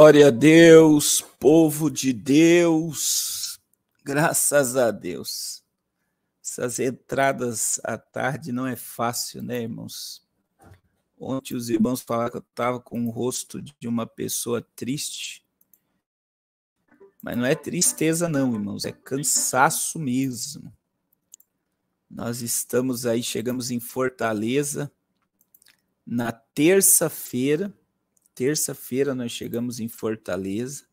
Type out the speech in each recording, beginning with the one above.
Glória a Deus, povo de Deus, graças a Deus. Essas entradas à tarde não é fácil, né, irmãos? Ontem os irmãos falaram que eu estava com o rosto de uma pessoa triste. Mas não é tristeza, não, irmãos, é cansaço mesmo. Nós estamos aí, chegamos em Fortaleza na terça-feira terça-feira nós chegamos em Fortaleza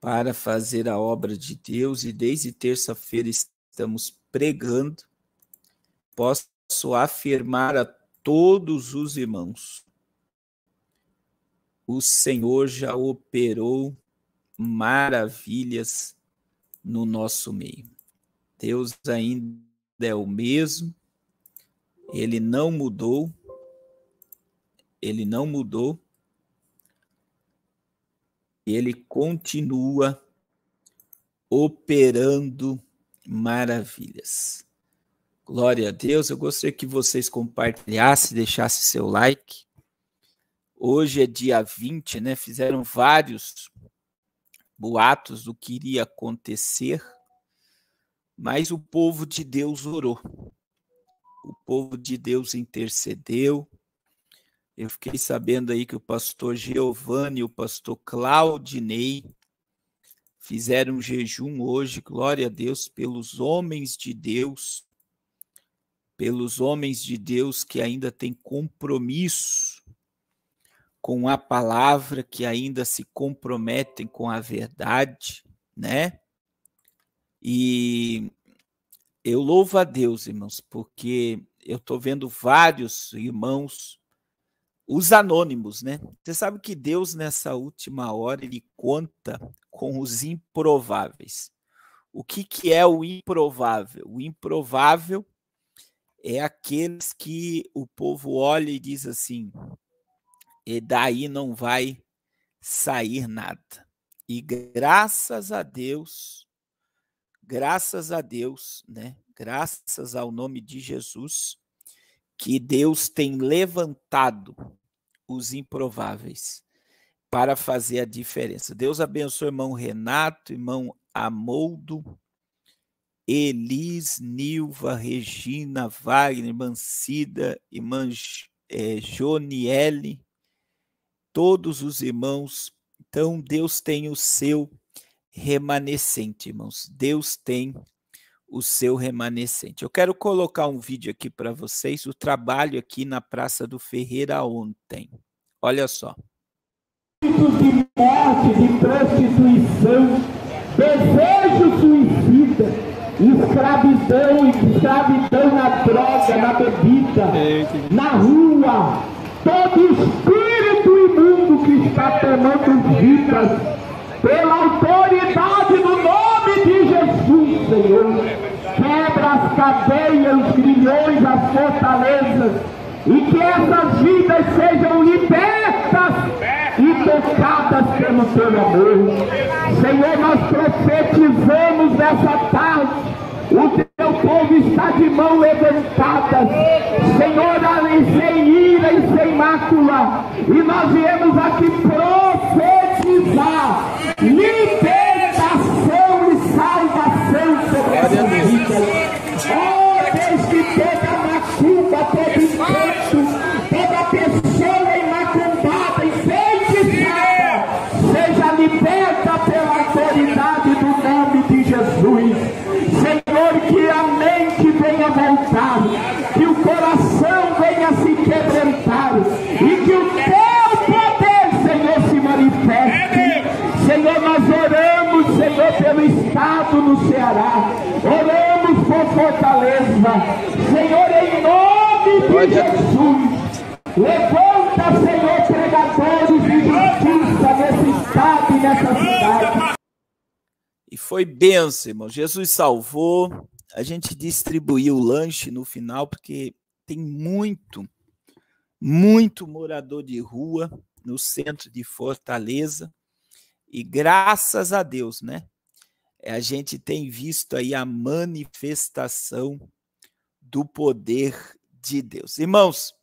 para fazer a obra de Deus e desde terça-feira estamos pregando. Posso afirmar a todos os irmãos: o Senhor já operou maravilhas no nosso meio. Deus ainda é o mesmo, ele não mudou, ele não mudou, ele continua operando maravilhas. Glória a Deus. Eu gostaria que vocês compartilhassem, deixassem seu like. Hoje é dia 20, né? Fizeram vários boatos do que iria acontecer, mas o povo de Deus orou. O povo de Deus intercedeu, eu fiquei sabendo aí que o pastor Giovanni e o pastor Claudinei fizeram um jejum hoje, glória a Deus, pelos homens de Deus, pelos homens de Deus que ainda têm compromisso com a palavra, que ainda se comprometem com a verdade, né? E eu louvo a Deus, irmãos, porque eu estou vendo vários irmãos os anônimos, né? Você sabe que Deus, nessa última hora, ele conta com os improváveis. O que, que é o improvável? O improvável é aqueles que o povo olha e diz assim: e daí não vai sair nada. E graças a Deus, graças a Deus, né? Graças ao nome de Jesus, que Deus tem levantado os improváveis para fazer a diferença. Deus abençoe irmão Renato, irmão Amoldo, Elis, Nilva, Regina, Wagner, irmã Cida, irmã é, Joniele, todos os irmãos. Então, Deus tem o seu remanescente, irmãos. Deus tem o seu remanescente. Eu quero colocar um vídeo aqui para vocês, o trabalho aqui na Praça do Ferreira ontem. Olha só. De morte, de prostituição, desejo suicida, escravidão escravidão na droga, na bebida, na rua, todo espírito imundo que está tomando vidas pela autoridade do nome Senhor. Quebra as cadeias, os grilhões, as fortalezas. E que essas vidas sejam libertas e tocadas pelo teu amor. Senhor, nós profetizamos nessa tarde. O teu povo está de mão levantada, Senhor, sem ira e sem mácula. E nós viemos aqui profetizar, libertar. que o coração venha se quebrantar e que o teu poder, Senhor, se manifeste. Senhor, nós oramos, Senhor, pelo Estado no Ceará, oramos por Fortaleza, Senhor, em nome de Jesus, levanta, Senhor, pregadores de justiça nesse Estado e nessa cidade. E foi bênção, irmão. Jesus salvou a gente distribuiu o lanche no final, porque tem muito, muito morador de rua no centro de Fortaleza. E graças a Deus, né? A gente tem visto aí a manifestação do poder de Deus. Irmãos,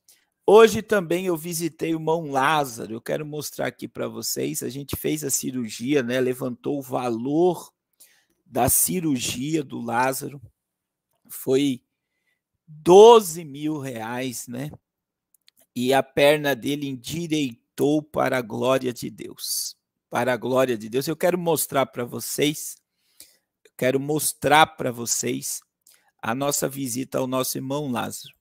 hoje também eu visitei o mão Lázaro. Eu quero mostrar aqui para vocês. A gente fez a cirurgia, né? Levantou o valor da cirurgia do Lázaro foi 12 mil reais, né? E a perna dele endireitou para a glória de Deus. Para a glória de Deus. Eu quero mostrar para vocês, quero mostrar para vocês a nossa visita ao nosso irmão Lázaro.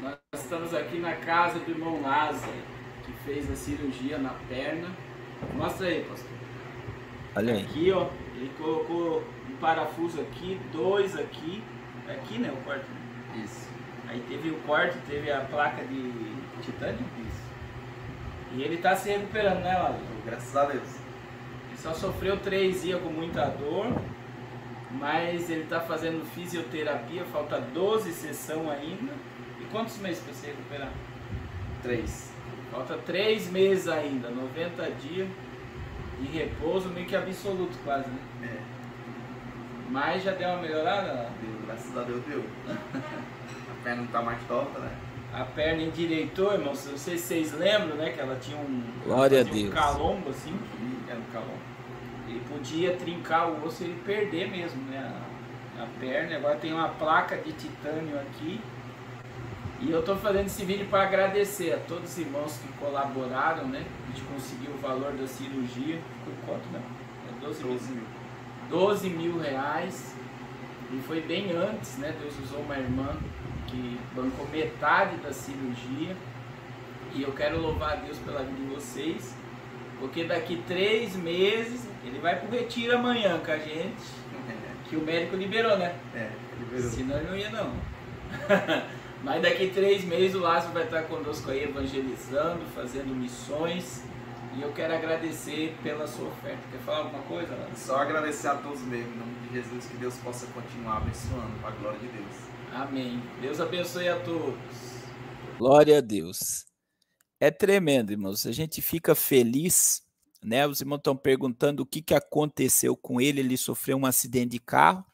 Nós estamos aqui na casa do irmão Lázaro, que fez a cirurgia na perna. Mostra aí, pastor. Olha aí. Aqui, ó ele colocou um parafuso aqui, dois aqui, é aqui né, o quarto. Né? Isso. Aí teve o quarto, teve a placa de titânio. Isso. E ele tá se recuperando, né, Lázaro? Graças a Deus. Ele só sofreu três dias com muita dor, mas ele tá fazendo fisioterapia, falta 12 sessão ainda. E quantos meses para se recuperar? Três. Falta três meses ainda, 90 dias de repouso, meio que absoluto quase, né? É. Mas já deu uma melhorada? Deu, graças a Deus deu. a perna não tá mais torta, né? A perna endireitou, irmão. Se vocês, lembram, né? Que ela tinha um, Glória tinha a Deus. um calombo assim, era um calombo. Ele podia trincar o osso e ele perder mesmo, né? A, a perna. Agora tem uma placa de titânio aqui e eu estou fazendo esse vídeo para agradecer a todos os irmãos que colaboraram, né? A gente conseguiu o valor da cirurgia. Por quanto não? Né? É 12, 12 mil. 12 mil reais. E foi bem antes, né? Deus usou uma irmã que bancou metade da cirurgia. E eu quero louvar a Deus pela vida de vocês. Porque daqui três meses ele vai pro retiro amanhã com a gente. Que o médico liberou, né? É, liberou. Senão ele não ia não. Mas daqui três meses o Lázaro vai estar conosco aí evangelizando, fazendo missões. E eu quero agradecer pela sua oferta. Quer falar alguma coisa, Lázaro? Só agradecer a todos mesmo, em nome de Jesus, que Deus possa continuar abençoando para a glória de Deus. Amém. Deus abençoe a todos. Glória a Deus. É tremendo, irmãos. A gente fica feliz, né? Os irmãos estão perguntando o que, que aconteceu com ele. Ele sofreu um acidente de carro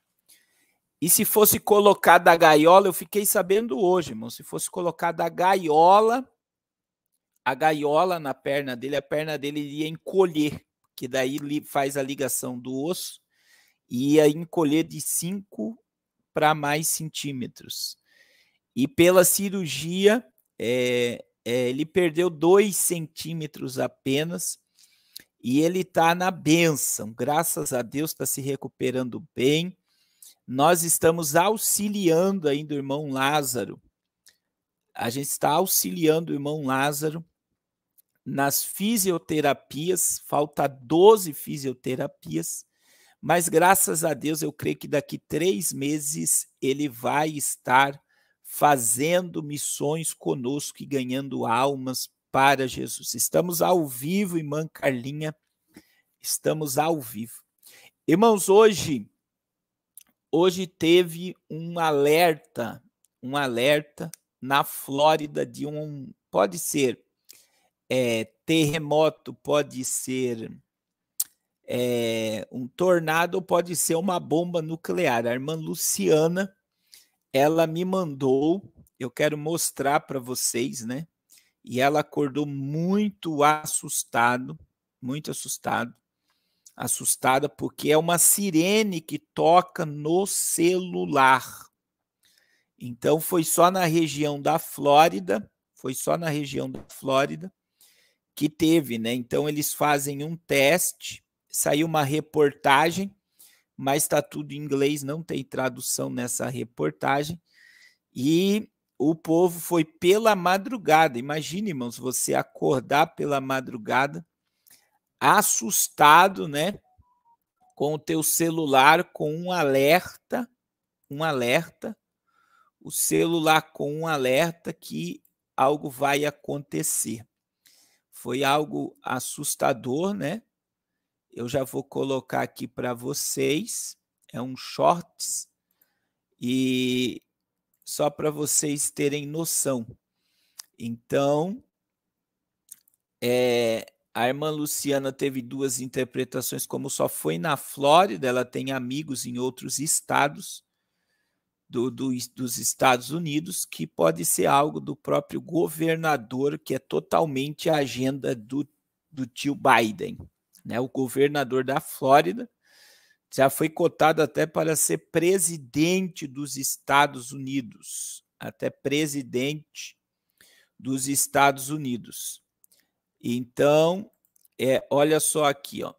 e se fosse colocada a gaiola, eu fiquei sabendo hoje, irmão, se fosse colocada a gaiola, a gaiola na perna dele, a perna dele iria encolher, que daí faz a ligação do osso, e ia encolher de 5 para mais centímetros. E pela cirurgia, é, é, ele perdeu 2 centímetros apenas, e ele está na benção, graças a Deus está se recuperando bem nós estamos auxiliando ainda o irmão Lázaro. A gente está auxiliando o irmão Lázaro nas fisioterapias, falta 12 fisioterapias, mas graças a Deus eu creio que daqui três meses ele vai estar fazendo missões conosco e ganhando almas para Jesus. Estamos ao vivo, irmã Carlinha, estamos ao vivo. Irmãos, hoje Hoje teve um alerta, um alerta na Flórida de um, pode ser é, terremoto, pode ser é, um tornado, pode ser uma bomba nuclear. A irmã Luciana, ela me mandou, eu quero mostrar para vocês, né? E ela acordou muito assustado, muito assustado assustada porque é uma sirene que toca no celular. Então foi só na região da Flórida, foi só na região da Flórida que teve, né? Então eles fazem um teste, saiu uma reportagem, mas está tudo em inglês, não tem tradução nessa reportagem. E o povo foi pela madrugada. Imagine, irmãos, você acordar pela madrugada assustado, né, com o teu celular com um alerta, um alerta, o celular com um alerta que algo vai acontecer. Foi algo assustador, né? Eu já vou colocar aqui para vocês, é um shorts e só para vocês terem noção. Então, é, a irmã Luciana teve duas interpretações, como só foi na Flórida, ela tem amigos em outros estados do, do, dos Estados Unidos, que pode ser algo do próprio governador, que é totalmente a agenda do, do tio Biden. Né? O governador da Flórida já foi cotado até para ser presidente dos Estados Unidos, até presidente dos Estados Unidos. Então, é, olha só aqui, ó.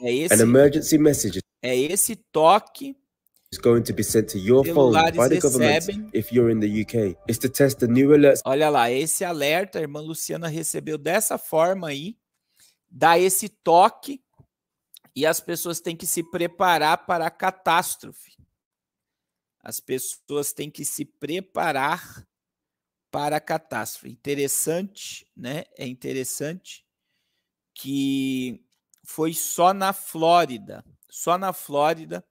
É esse, An emergency message. É esse toque is going to be sent to your phone by the government recebem. if you're in the UK. It's to test the new Olha lá, esse alerta a irmã Luciana recebeu dessa forma aí, dá esse toque e as pessoas têm que se preparar para a catástrofe. As pessoas têm que se preparar para a catástrofe. Interessante, né? É interessante que foi só na Flórida, só na Flórida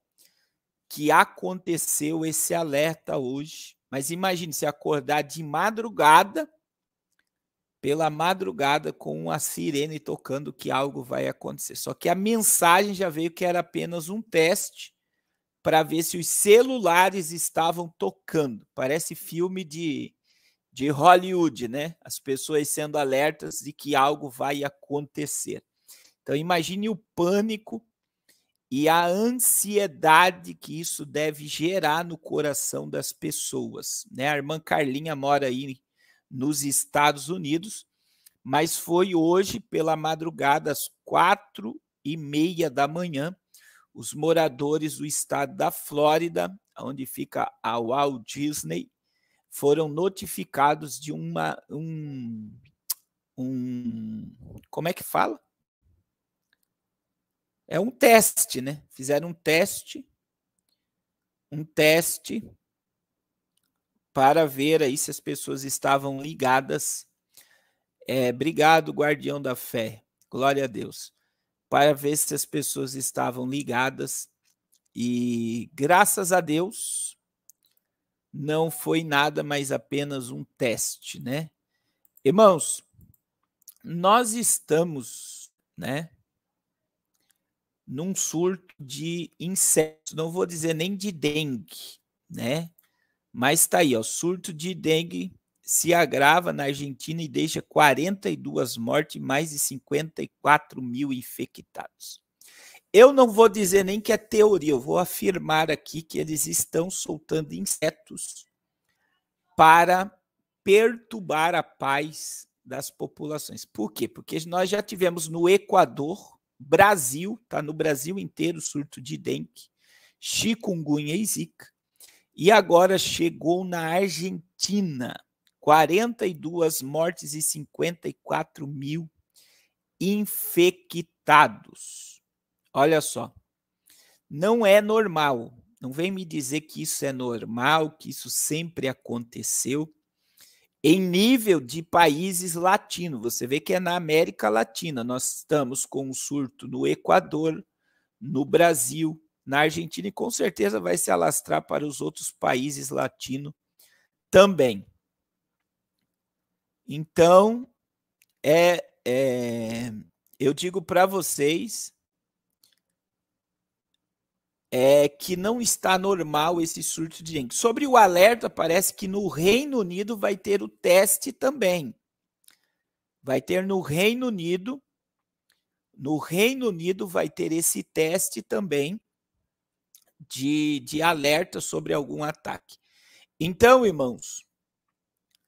que aconteceu esse alerta hoje. Mas imagine se acordar de madrugada, pela madrugada, com a sirene tocando que algo vai acontecer. Só que a mensagem já veio que era apenas um teste para ver se os celulares estavam tocando. Parece filme de de Hollywood, né? As pessoas sendo alertas de que algo vai acontecer. Então imagine o pânico e a ansiedade que isso deve gerar no coração das pessoas, né? A irmã Carlinha mora aí nos Estados Unidos, mas foi hoje pela madrugada às quatro e meia da manhã os moradores do estado da Flórida, onde fica a Walt Disney foram notificados de uma um, um como é que fala? É um teste, né? Fizeram um teste, um teste para ver aí se as pessoas estavam ligadas. É, obrigado, guardião da fé. Glória a Deus. Para ver se as pessoas estavam ligadas. E graças a Deus, não foi nada mais apenas um teste, né? Irmãos, nós estamos, né, num surto de insetos, não vou dizer nem de dengue, né? Mas tá aí, ó, surto de dengue se agrava na Argentina e deixa 42 mortes e mais de 54 mil infectados. Eu não vou dizer nem que é teoria, eu vou afirmar aqui que eles estão soltando insetos para perturbar a paz das populações. Por quê? Porque nós já tivemos no Equador, Brasil, tá no Brasil inteiro surto de dengue, chikungunya e zika. E agora chegou na Argentina, 42 mortes e 54 mil infectados. Olha só. Não é normal. Não vem me dizer que isso é normal, que isso sempre aconteceu. Em nível de países latinos, você vê que é na América Latina. Nós estamos com um surto no Equador, no Brasil, na Argentina e com certeza vai se alastrar para os outros países latinos também. Então, é, é eu digo para vocês é que não está normal esse surto de dengue. Sobre o alerta, parece que no Reino Unido vai ter o teste também. Vai ter no Reino Unido, no Reino Unido vai ter esse teste também de, de alerta sobre algum ataque. Então, irmãos,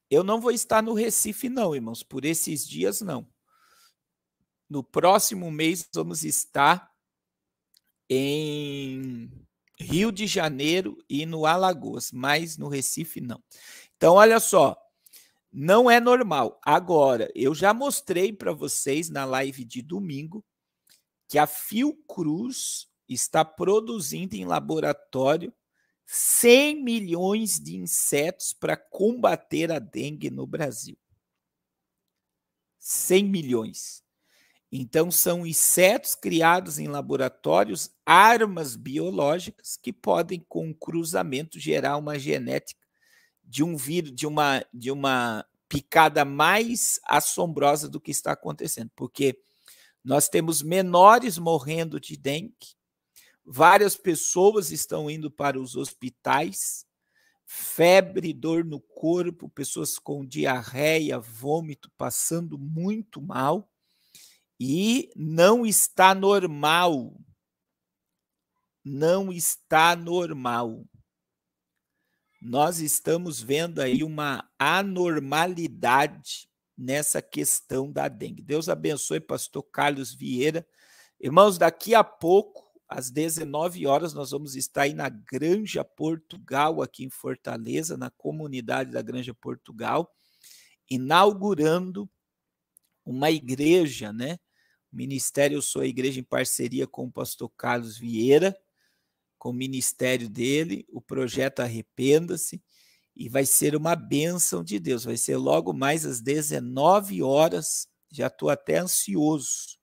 eu não vou estar no Recife, não, irmãos, por esses dias, não. No próximo mês vamos estar em Rio de Janeiro e no Alagoas, mas no Recife não. Então, olha só, não é normal. Agora, eu já mostrei para vocês na live de domingo que a Fiocruz está produzindo em laboratório 100 milhões de insetos para combater a dengue no Brasil. 100 milhões. Então, são insetos criados em laboratórios, armas biológicas que podem, com cruzamento, gerar uma genética de um vírus, de uma, de uma picada mais assombrosa do que está acontecendo, porque nós temos menores morrendo de dengue, várias pessoas estão indo para os hospitais, febre, dor no corpo, pessoas com diarreia, vômito, passando muito mal e não está normal. Não está normal. Nós estamos vendo aí uma anormalidade nessa questão da dengue. Deus abençoe, pastor Carlos Vieira. Irmãos, daqui a pouco, às 19 horas, nós vamos estar aí na Granja Portugal, aqui em Fortaleza, na comunidade da Granja Portugal, inaugurando uma igreja, né? Ministério Eu Sou a Igreja em parceria com o pastor Carlos Vieira, com o ministério dele, o projeto Arrependa-se, e vai ser uma bênção de Deus. Vai ser logo mais às 19 horas. Já estou até ansioso,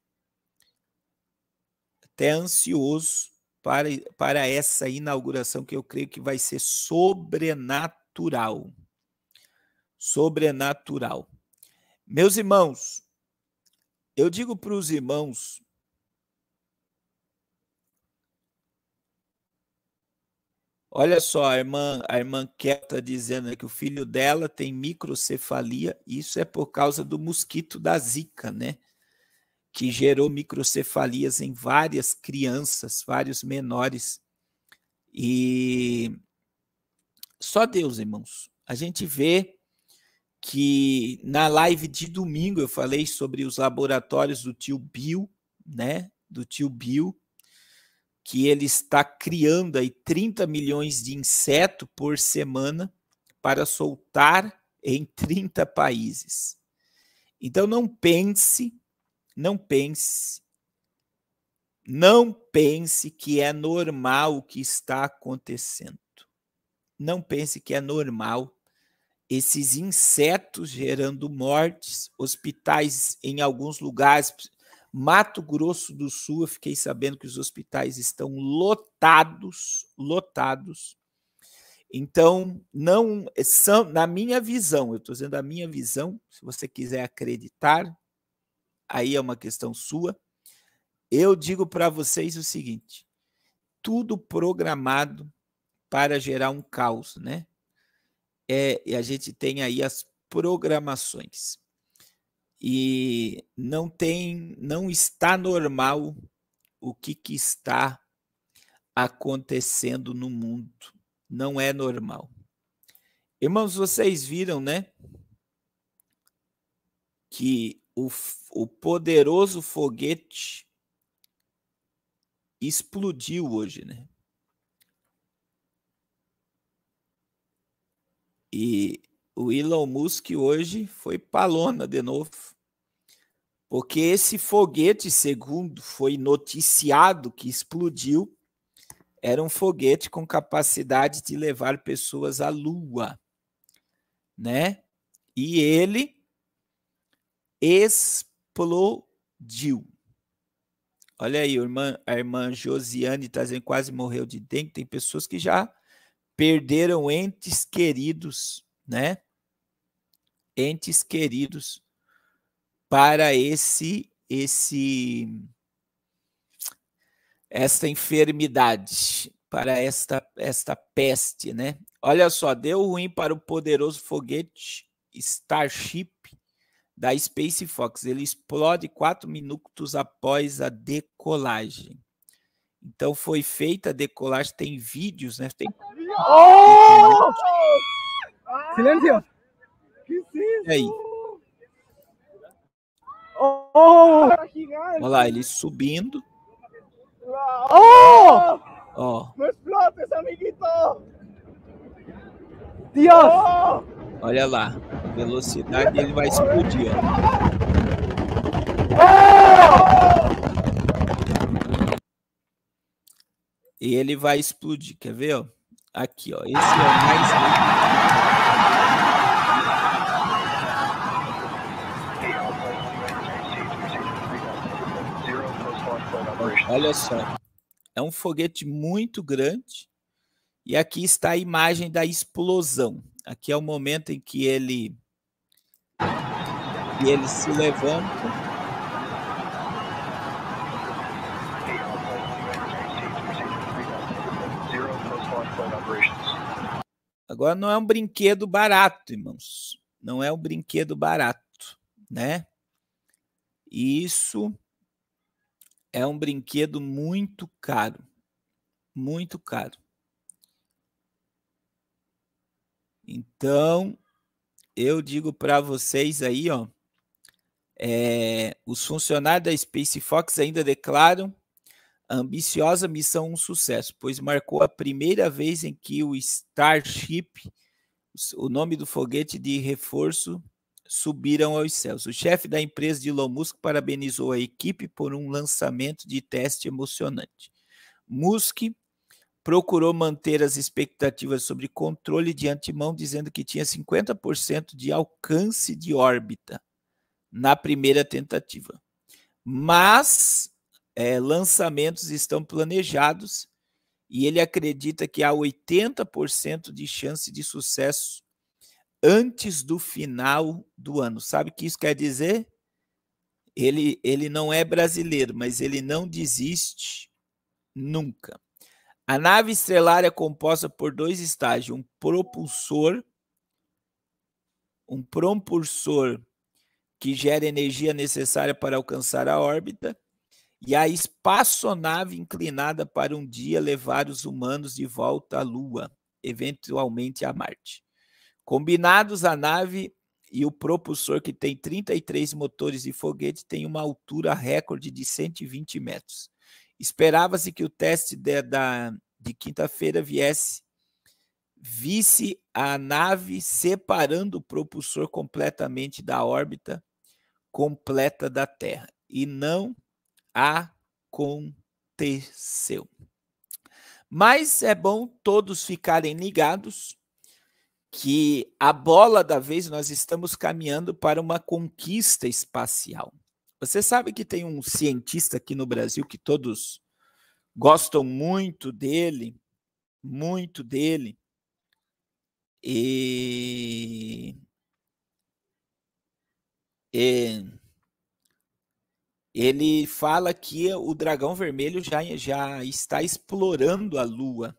até ansioso para, para essa inauguração que eu creio que vai ser sobrenatural. Sobrenatural. Meus irmãos, eu digo para os irmãos Olha só, a irmã, a irmã Keta dizendo que o filho dela tem microcefalia, isso é por causa do mosquito da zika, né? Que gerou microcefalias em várias crianças, vários menores. E só Deus, irmãos. A gente vê que na live de domingo eu falei sobre os laboratórios do tio Bill, né? Do tio Bill, que ele está criando aí 30 milhões de insetos por semana para soltar em 30 países. Então não pense, não pense, não pense que é normal o que está acontecendo. Não pense que é normal esses insetos gerando mortes, hospitais em alguns lugares. Mato Grosso do Sul, eu fiquei sabendo que os hospitais estão lotados, lotados. Então, não eh, são, na minha visão, eu estou dizendo a minha visão, se você quiser acreditar, aí é uma questão sua. Eu digo para vocês o seguinte: tudo programado para gerar um caos, né? é, a gente tem aí as programações. E não tem, não está normal o que, que está acontecendo no mundo. Não é normal. Irmãos, vocês viram, né? Que o, o poderoso foguete explodiu hoje, né? E o Elon Musk hoje foi palona de novo. Porque esse foguete, segundo foi noticiado que explodiu, era um foguete com capacidade de levar pessoas à Lua, né? E ele explodiu. Olha aí, a irmã, a irmã Josiane tá dizendo quase morreu de dengue. Tem pessoas que já perderam entes queridos, né? Entes queridos para esse esse esta enfermidade, para esta esta peste, né? Olha só, deu ruim para o poderoso foguete Starship da Space Fox. Ele explode quatro minutos após a decolagem. Então foi feita a decolagem, tem vídeos, né? Tem ¡Oh! Silêncio. ¿Qué es Oh! Olha lá, ele subindo. Oh! Oh! ¡No explotes, amiguito! Dios! Oh! Olha lá, velocidade ele vai explodir. Oh! Ele vai explodir, quer ver? Aqui, ó. Esse é o mais. Olha só. É um foguete muito grande. E aqui está a imagem da explosão. Aqui é o momento em que ele, que ele se levanta. Agora não é um brinquedo barato, irmãos. Não é um brinquedo barato, né? isso é um brinquedo muito caro, muito caro. Então, eu digo para vocês aí, ó, é, os funcionários da Space Fox ainda declaram ambiciosa missão um sucesso, pois marcou a primeira vez em que o Starship, o nome do foguete de reforço, subiram aos céus. O chefe da empresa de Elon Musk parabenizou a equipe por um lançamento de teste emocionante. Musk procurou manter as expectativas sobre controle de antemão, dizendo que tinha 50% de alcance de órbita na primeira tentativa. Mas é, lançamentos estão planejados e ele acredita que há 80% de chance de sucesso antes do final do ano. Sabe o que isso quer dizer? Ele, ele não é brasileiro, mas ele não desiste nunca. A nave estelar é composta por dois estágios: um propulsor, um propulsor que gera energia necessária para alcançar a órbita, e a espaçonave inclinada para um dia levar os humanos de volta à Lua, eventualmente a Marte. Combinados, a nave e o propulsor, que tem 33 motores de foguete, tem uma altura recorde de 120 metros. Esperava-se que o teste de, da, de quinta-feira viesse visse a nave separando o propulsor completamente da órbita completa da Terra e não aconteceu. Mas é bom todos ficarem ligados que a bola da vez nós estamos caminhando para uma conquista espacial. Você sabe que tem um cientista aqui no Brasil que todos gostam muito dele, muito dele. E, e ele fala que o dragão vermelho já, já está explorando a lua.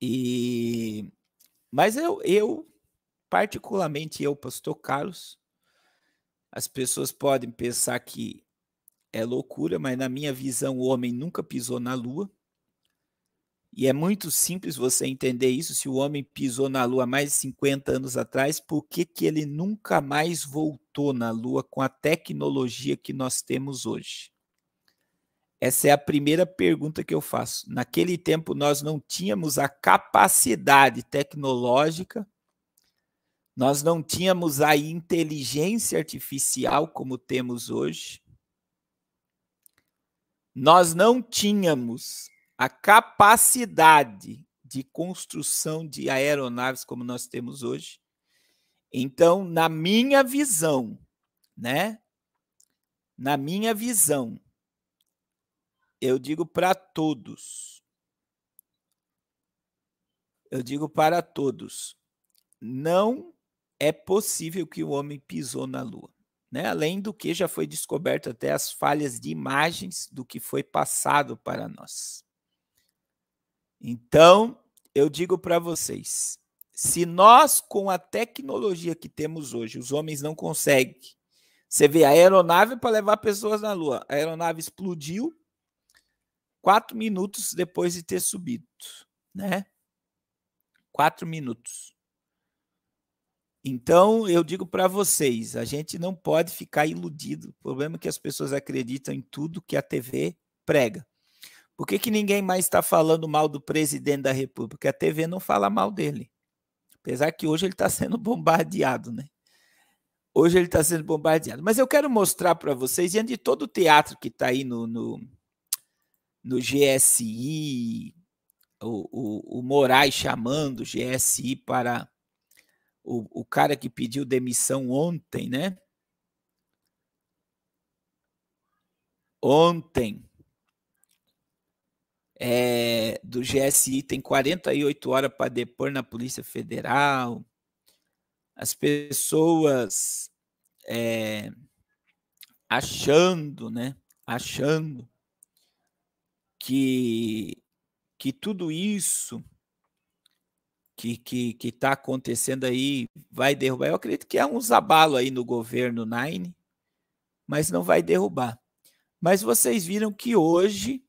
E mas eu, eu particularmente eu, pastor Carlos, as pessoas podem pensar que é loucura, mas na minha visão o homem nunca pisou na lua. E é muito simples você entender isso. Se o homem pisou na Lua mais de 50 anos atrás, por que, que ele nunca mais voltou na Lua com a tecnologia que nós temos hoje? Essa é a primeira pergunta que eu faço. Naquele tempo, nós não tínhamos a capacidade tecnológica, nós não tínhamos a inteligência artificial como temos hoje, nós não tínhamos a capacidade de construção de aeronaves como nós temos hoje. Então, na minha visão, né? Na minha visão, eu digo para todos. Eu digo para todos, não é possível que o homem pisou na lua, né? Além do que já foi descoberto até as falhas de imagens do que foi passado para nós. Então, eu digo para vocês: se nós, com a tecnologia que temos hoje, os homens não conseguem. Você vê a aeronave para levar pessoas na Lua. A aeronave explodiu quatro minutos depois de ter subido, né? Quatro minutos. Então, eu digo para vocês, a gente não pode ficar iludido. O problema é que as pessoas acreditam em tudo que a TV prega. Por que, que ninguém mais está falando mal do presidente da República? A TV não fala mal dele. Apesar que hoje ele está sendo bombardeado, né? Hoje ele está sendo bombardeado. Mas eu quero mostrar para vocês, diante de todo o teatro que está aí no, no, no GSI, o, o, o, Moraes chamando o GSI para o, o cara que pediu demissão ontem, né? Ontem, é, do GSI tem 48 horas para depor na Polícia Federal. As pessoas é, achando, né? Achando que, que tudo isso que que que está acontecendo aí vai derrubar. Eu acredito que é um abalo aí no governo Nine, mas não vai derrubar. Mas vocês viram que hoje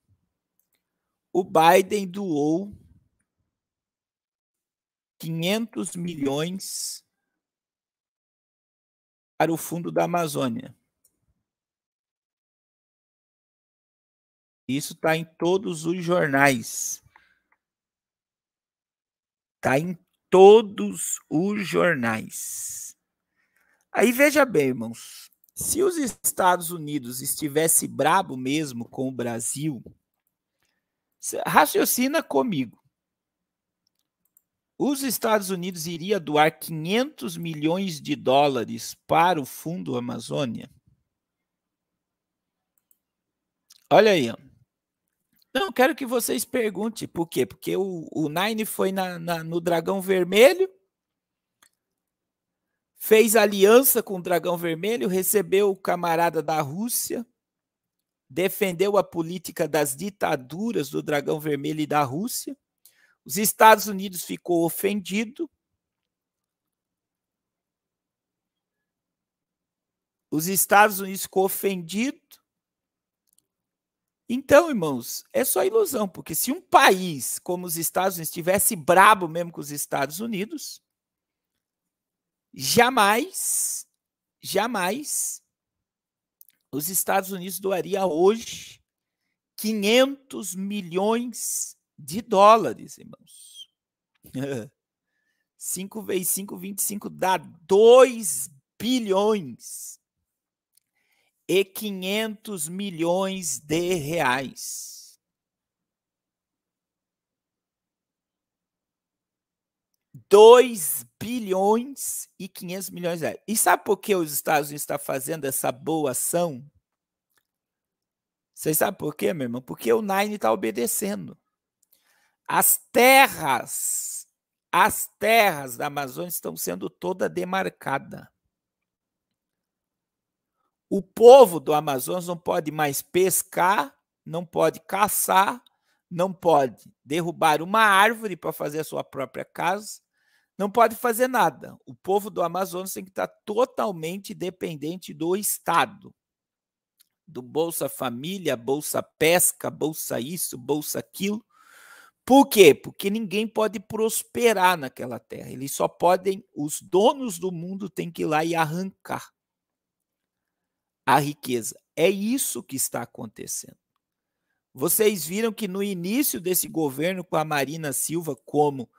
o Biden doou 500 milhões para o fundo da Amazônia. Isso está em todos os jornais. Está em todos os jornais. Aí veja bem, irmãos. Se os Estados Unidos estivesse brabo mesmo com o Brasil, Raciocina comigo. Os Estados Unidos iria doar 500 milhões de dólares para o Fundo Amazônia? Olha aí. Não, quero que vocês perguntem por quê. Porque o, o Nine foi na, na, no Dragão Vermelho, fez aliança com o Dragão Vermelho, recebeu o camarada da Rússia, defendeu a política das ditaduras do Dragão Vermelho e da Rússia. Os Estados Unidos ficou ofendido. Os Estados Unidos ficou ofendido. Então, irmãos, é só ilusão, porque se um país como os Estados Unidos estivesse brabo mesmo com os Estados Unidos, jamais, jamais os Estados Unidos doaria hoje 500 milhões de dólares, irmãos. 5 vezes 5, 25 dá 2 bilhões e 500 milhões de reais. 2 bilhões e 500 milhões de reais. E sabe por que os Estados Unidos estão tá fazendo essa boa ação? Vocês sabem por quê, meu irmão? Porque o Nine está obedecendo. As terras, as terras da Amazônia estão sendo toda demarcada. O povo do Amazonas não pode mais pescar, não pode caçar, não pode derrubar uma árvore para fazer a sua própria casa, não pode fazer nada. O povo do Amazonas tem que estar totalmente dependente do Estado. Do Bolsa Família, Bolsa Pesca, Bolsa Isso, Bolsa Aquilo. Por quê? Porque ninguém pode prosperar naquela terra. Eles só podem, os donos do mundo têm que ir lá e arrancar a riqueza. É isso que está acontecendo. Vocês viram que no início desse governo, com a Marina Silva como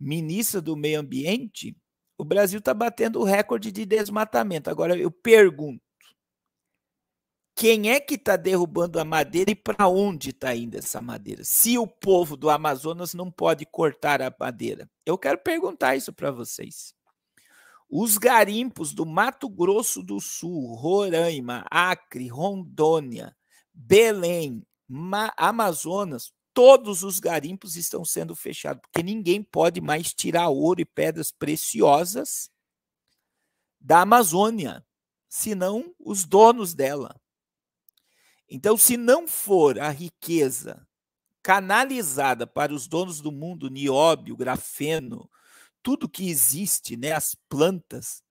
ministra do Meio Ambiente, o Brasil está batendo o recorde de desmatamento. Agora eu pergunto: quem é que está derrubando a madeira e para onde está indo essa madeira? Se o povo do Amazonas não pode cortar a madeira, eu quero perguntar isso para vocês. Os garimpos do Mato Grosso do Sul, Roraima, Acre, Rondônia, Belém, Ma Amazonas, todos os garimpos estão sendo fechados, porque ninguém pode mais tirar ouro e pedras preciosas da Amazônia, senão os donos dela. Então, se não for a riqueza canalizada para os donos do mundo, nióbio, grafeno, tudo que existe, né, as plantas,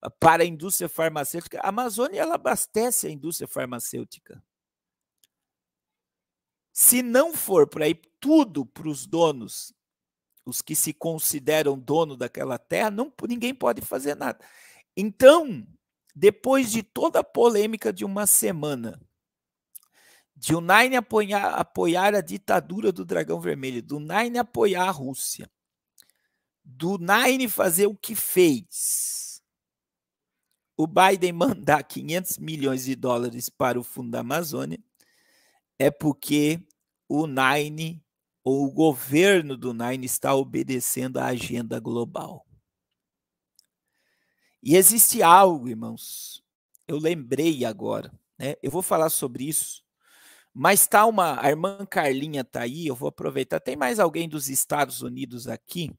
ah, para a indústria farmacêutica, a Amazônia ela abastece a indústria farmacêutica. Se não for para ir tudo para os donos, os que se consideram dono daquela terra, não, ninguém pode fazer nada. Então, depois de toda a polêmica de uma semana, de o Nine apoiar, apoiar a ditadura do Dragão Vermelho, do Nine apoiar a Rússia, do Nine fazer o que fez, o Biden mandar 500 milhões de dólares para o Fundo da Amazônia, é porque o Nine ou o governo do Nine está obedecendo à agenda global. E existe algo, irmãos, eu lembrei agora, né? Eu vou falar sobre isso, mas tá uma, a irmã Carlinha tá aí, eu vou aproveitar. Tem mais alguém dos Estados Unidos aqui?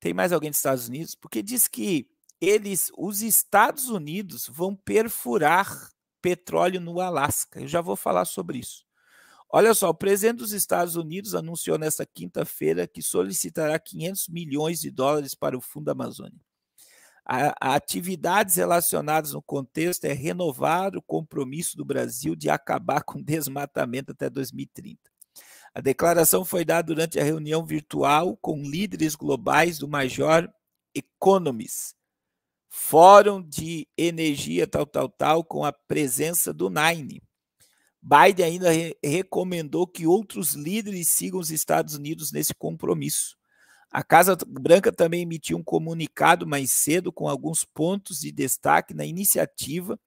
Tem mais alguém dos Estados Unidos? Porque diz que eles, os Estados Unidos, vão perfurar petróleo no Alasca. Eu já vou falar sobre isso. Olha só, o presidente dos Estados Unidos anunciou nesta quinta-feira que solicitará 500 milhões de dólares para o Fundo Amazônia. A, a atividades relacionadas no contexto é renovar o compromisso do Brasil de acabar com o desmatamento até 2030. A declaração foi dada durante a reunião virtual com líderes globais do Major Economist, Fórum de Energia tal, tal, tal, com a presença do Nine. Biden ainda re recomendou que outros líderes sigam os Estados Unidos nesse compromisso. A Casa Branca também emitiu um comunicado mais cedo com alguns pontos de destaque na iniciativa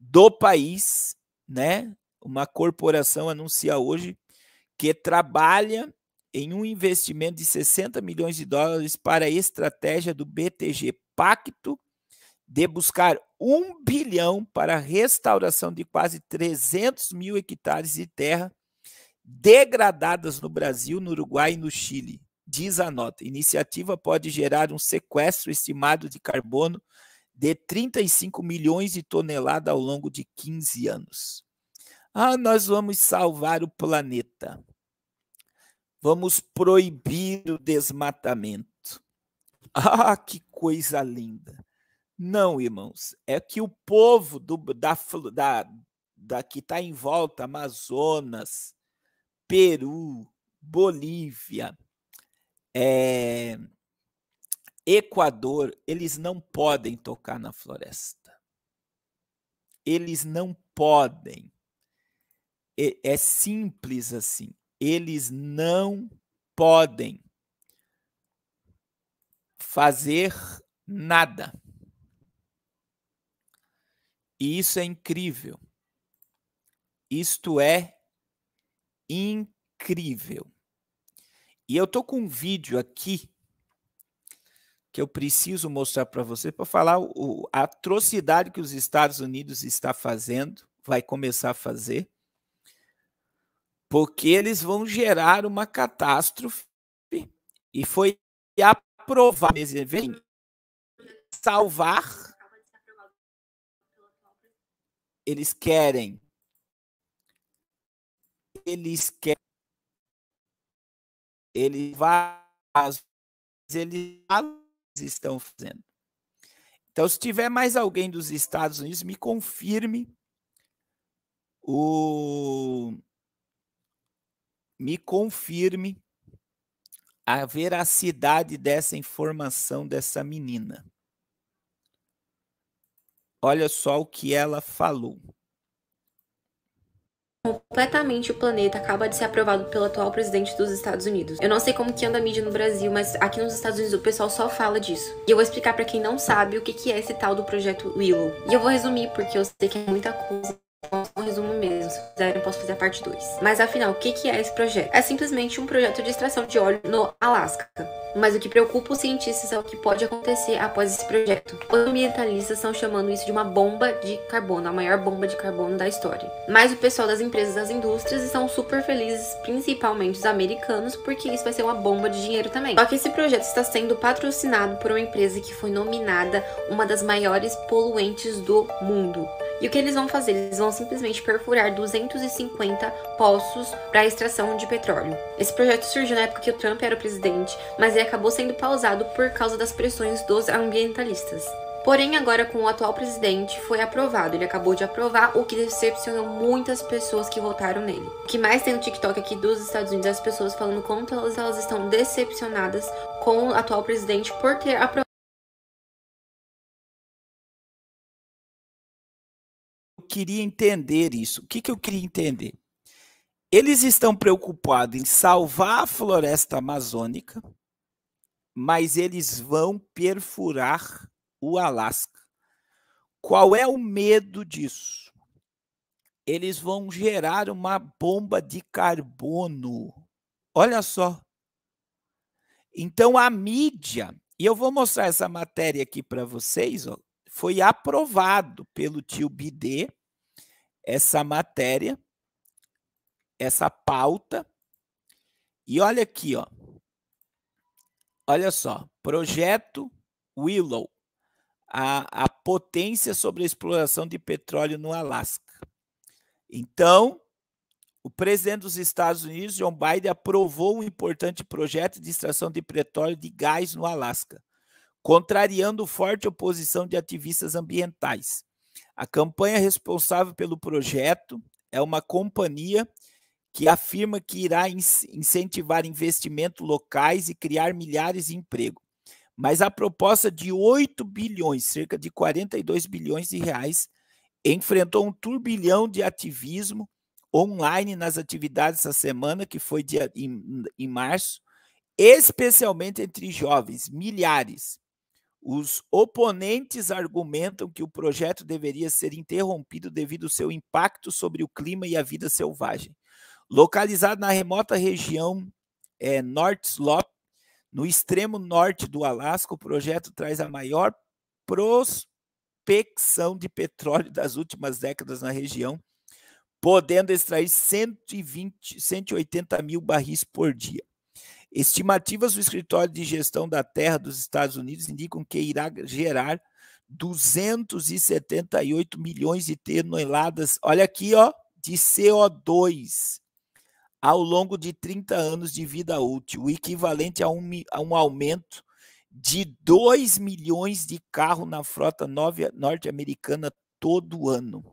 do país, né? Uma corporação anuncia hoje que trabalha em um investimento de 60 milhões de dólares para a estratégia do BTG pacto de buscar um bilhão para a restauração de quase 300 mil hectares de terra degradadas no Brasil, no Uruguai e no Chile. Diz a nota: iniciativa pode gerar um sequestro estimado de carbono de 35 milhões de toneladas ao longo de 15 anos. Ah, nós vamos salvar o planeta. Vamos proibir o desmatamento. Ah, que coisa linda! Não, irmãos, é que o povo do, da, da, da que está em volta, Amazonas, Peru, Bolívia, é, Equador, eles não podem tocar na floresta. Eles não podem. É, é simples assim. Eles não podem fazer nada. E isso é incrível. Isto é incrível. E eu tô com um vídeo aqui que eu preciso mostrar para você para falar o, a atrocidade que os Estados Unidos está fazendo, vai começar a fazer, porque eles vão gerar uma catástrofe e foi a provar, mês salvar. Eles querem. Eles querem. Eles vão, Eles estão fazendo. Então, se tiver mais alguém dos Estados Unidos, me confirme o. Me confirme a veracidade dessa informação dessa menina. Olha só o que ela falou. Completamente o planeta acaba de ser aprovado pelo atual presidente dos Estados Unidos. Eu não sei como que anda a mídia no Brasil, mas aqui nos Estados Unidos o pessoal só fala disso. E eu vou explicar para quem não sabe o que, que é esse tal do projeto Willow. E eu vou resumir porque eu sei que é muita coisa um resumo mesmo, se quiserem posso fazer a parte 2. Mas afinal, o que é esse projeto? É simplesmente um projeto de extração de óleo no Alasca. Mas o que preocupa os cientistas é o que pode acontecer após esse projeto. Os ambientalistas estão chamando isso de uma bomba de carbono, a maior bomba de carbono da história. Mas o pessoal das empresas das indústrias estão super felizes, principalmente os americanos, porque isso vai ser uma bomba de dinheiro também. Só que esse projeto está sendo patrocinado por uma empresa que foi nominada uma das maiores poluentes do mundo. E o que eles vão fazer? Eles vão simplesmente perfurar 250 poços para extração de petróleo. Esse projeto surgiu na época que o Trump era o presidente, mas ele acabou sendo pausado por causa das pressões dos ambientalistas. Porém, agora com o atual presidente, foi aprovado. Ele acabou de aprovar, o que decepcionou muitas pessoas que votaram nele. O que mais tem no TikTok aqui dos Estados Unidos, é as pessoas falando quanto elas, elas estão decepcionadas com o atual presidente por ter aprovado. queria entender isso. O que, que eu queria entender? Eles estão preocupados em salvar a floresta amazônica, mas eles vão perfurar o Alasca. Qual é o medo disso? Eles vão gerar uma bomba de carbono. Olha só. Então a mídia, e eu vou mostrar essa matéria aqui para vocês, ó, foi aprovado pelo tio Bidê, essa matéria, essa pauta. E olha aqui, ó. Olha só, projeto Willow, a, a potência sobre a exploração de petróleo no Alasca. Então, o presidente dos Estados Unidos, John Biden, aprovou um importante projeto de extração de petróleo de gás no Alasca, contrariando forte oposição de ativistas ambientais. A campanha responsável pelo projeto é uma companhia que afirma que irá incentivar investimento locais e criar milhares de empregos. Mas a proposta de 8 bilhões, cerca de 42 bilhões de reais, enfrentou um turbilhão de ativismo online nas atividades essa semana, que foi dia, em, em março, especialmente entre jovens, milhares. Os oponentes argumentam que o projeto deveria ser interrompido devido ao seu impacto sobre o clima e a vida selvagem. Localizado na remota região é, North Slope, no extremo norte do Alasca, o projeto traz a maior prospecção de petróleo das últimas décadas na região, podendo extrair 120, 180 mil barris por dia. Estimativas do Escritório de Gestão da Terra dos Estados Unidos indicam que irá gerar 278 milhões de toneladas, olha aqui, ó, de CO2 ao longo de 30 anos de vida útil, o equivalente a um, a um aumento de 2 milhões de carros na frota norte-americana todo ano.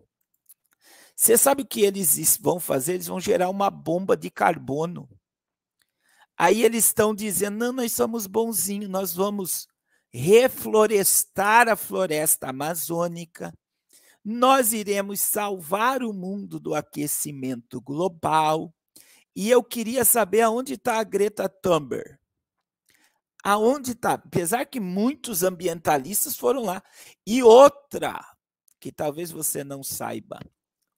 Você sabe o que eles vão fazer? Eles vão gerar uma bomba de carbono Aí eles estão dizendo: não, nós somos bonzinhos, nós vamos reflorestar a floresta amazônica, nós iremos salvar o mundo do aquecimento global. E eu queria saber aonde está a Greta Thunberg. Aonde está? Apesar que muitos ambientalistas foram lá. E outra, que talvez você não saiba,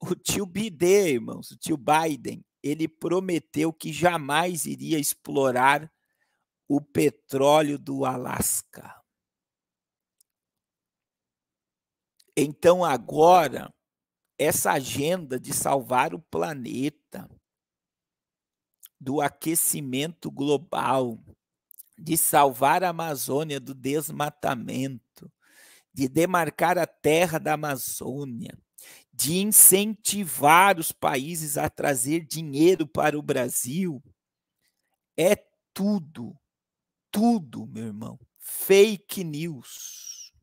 o tio Biden, irmãos, o tio Biden, ele prometeu que jamais iria explorar o petróleo do Alasca. Então, agora, essa agenda de salvar o planeta do aquecimento global, de salvar a Amazônia do desmatamento, de demarcar a terra da Amazônia, de incentivar os países a trazer dinheiro para o Brasil é tudo, tudo, meu irmão, fake news.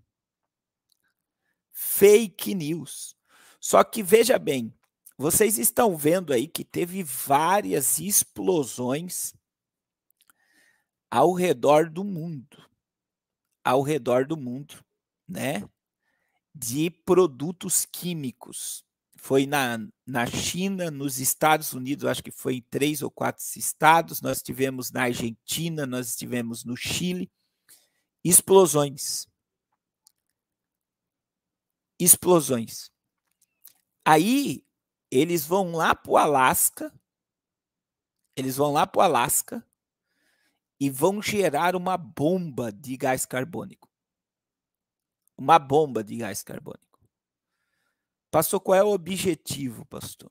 Fake news. Só que veja bem, vocês estão vendo aí que teve várias explosões ao redor do mundo. Ao redor do mundo, né? de produtos químicos. Foi na, na China, nos Estados Unidos, acho que foi em três ou quatro estados, nós tivemos na Argentina, nós tivemos no Chile, explosões. Explosões. Aí eles vão lá para o Alasca, eles vão lá para o Alasca e vão gerar uma bomba de gás carbônico uma bomba de gás carbônico. Pastor, qual é o objetivo, pastor?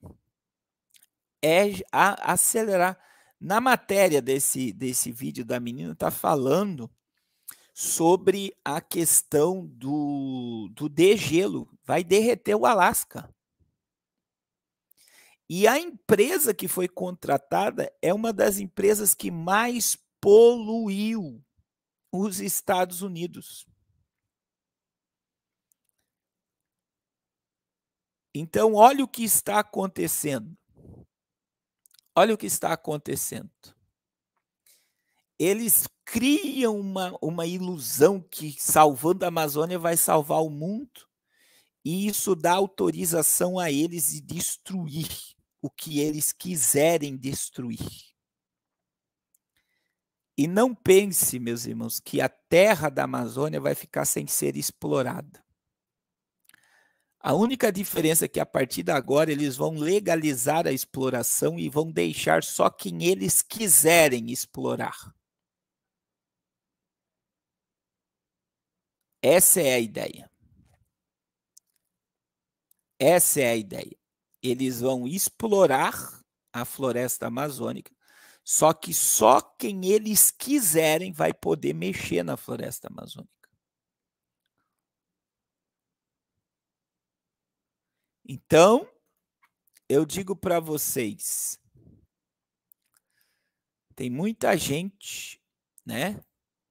É acelerar. Na matéria desse, desse vídeo da menina, está falando sobre a questão do, do degelo. Vai derreter o Alasca. E a empresa que foi contratada é uma das empresas que mais poluiu os Estados Unidos. Então, olha o que está acontecendo. Olha o que está acontecendo. Eles criam uma, uma ilusão que salvando a Amazônia vai salvar o mundo, e isso dá autorização a eles de destruir o que eles quiserem destruir. E não pense, meus irmãos, que a terra da Amazônia vai ficar sem ser explorada. A única diferença é que a partir de agora eles vão legalizar a exploração e vão deixar só quem eles quiserem explorar. Essa é a ideia. Essa é a ideia. Eles vão explorar a floresta amazônica, só que só quem eles quiserem vai poder mexer na floresta amazônica. Então, eu digo para vocês, tem muita gente, né?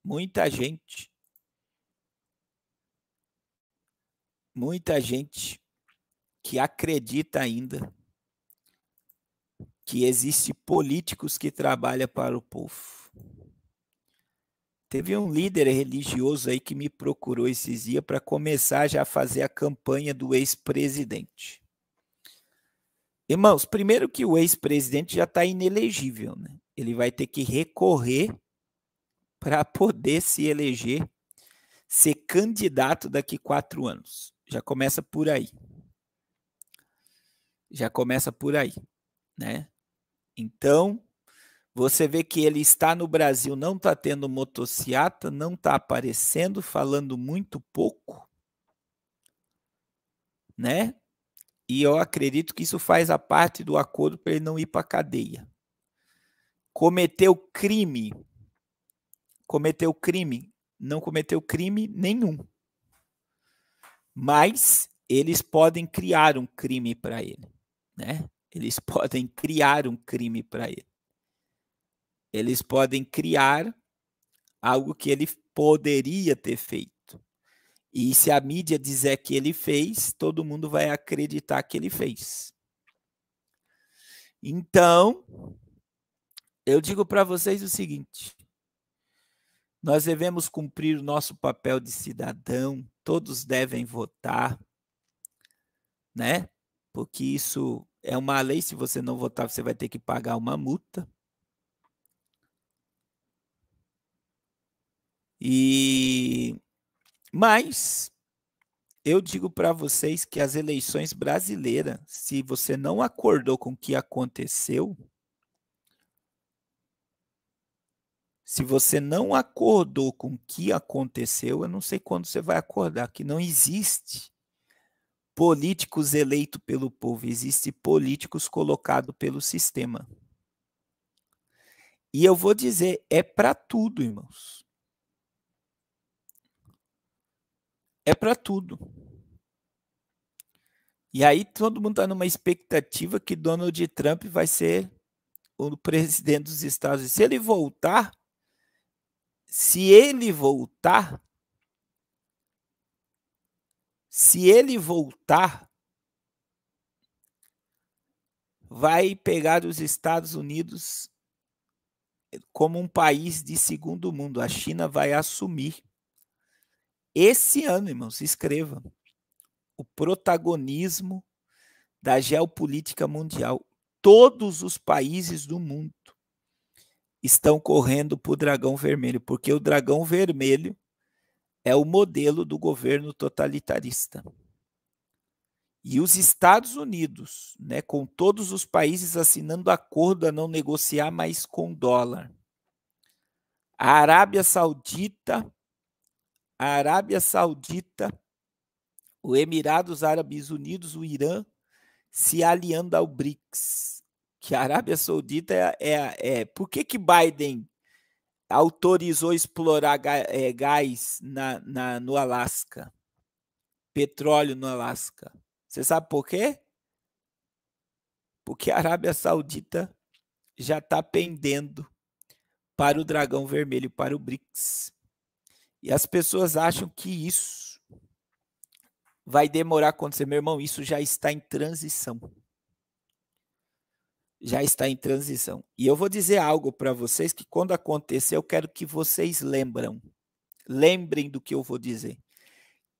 Muita gente. Muita gente que acredita ainda que existe políticos que trabalham para o povo. Teve um líder religioso aí que me procurou esses dias para começar já a fazer a campanha do ex-presidente. Irmãos, primeiro que o ex-presidente já está inelegível, né? Ele vai ter que recorrer para poder se eleger, ser candidato daqui quatro anos. Já começa por aí. Já começa por aí, né? Então, você vê que ele está no Brasil, não está tendo motociata, não está aparecendo, falando muito pouco, né? E eu acredito que isso faz a parte do acordo para ele não ir para a cadeia. Cometeu crime. Cometeu crime. Não cometeu crime nenhum. Mas eles podem criar um crime para ele, né? Eles podem criar um crime para ele. Eles podem criar algo que ele poderia ter feito. E se a mídia dizer que ele fez, todo mundo vai acreditar que ele fez. Então, eu digo para vocês o seguinte: nós devemos cumprir o nosso papel de cidadão, todos devem votar, né? Porque isso é uma lei, se você não votar, você vai ter que pagar uma multa. E mas eu digo para vocês que as eleições brasileiras, se você não acordou com o que aconteceu, se você não acordou com o que aconteceu, eu não sei quando você vai acordar, que não existe políticos eleitos pelo povo, existe políticos colocados pelo sistema. E eu vou dizer, é para tudo, irmãos. é para tudo. E aí todo mundo está numa expectativa que Donald Trump vai ser o presidente dos Estados Unidos. Se ele voltar, se ele voltar, se ele voltar, vai pegar os Estados Unidos como um país de segundo mundo. A China vai assumir esse ano, irmãos, escreva o protagonismo da geopolítica mundial. Todos os países do mundo estão correndo para o dragão vermelho, porque o dragão vermelho é o modelo do governo totalitarista. E os Estados Unidos, né, com todos os países assinando acordo a não negociar mais com dólar. A Arábia Saudita a Arábia Saudita, o Emirados Árabes Unidos, o Irã, se aliando ao BRICS. Que a Arábia Saudita é. é, é. Por que, que Biden autorizou explorar é, gás na, na, no Alasca? Petróleo no Alasca. Você sabe por quê? Porque a Arábia Saudita já está pendendo para o dragão vermelho, para o BRICS. E as pessoas acham que isso vai demorar a acontecer. Meu irmão, isso já está em transição. Já está em transição. E eu vou dizer algo para vocês que quando acontecer, eu quero que vocês lembram. Lembrem do que eu vou dizer.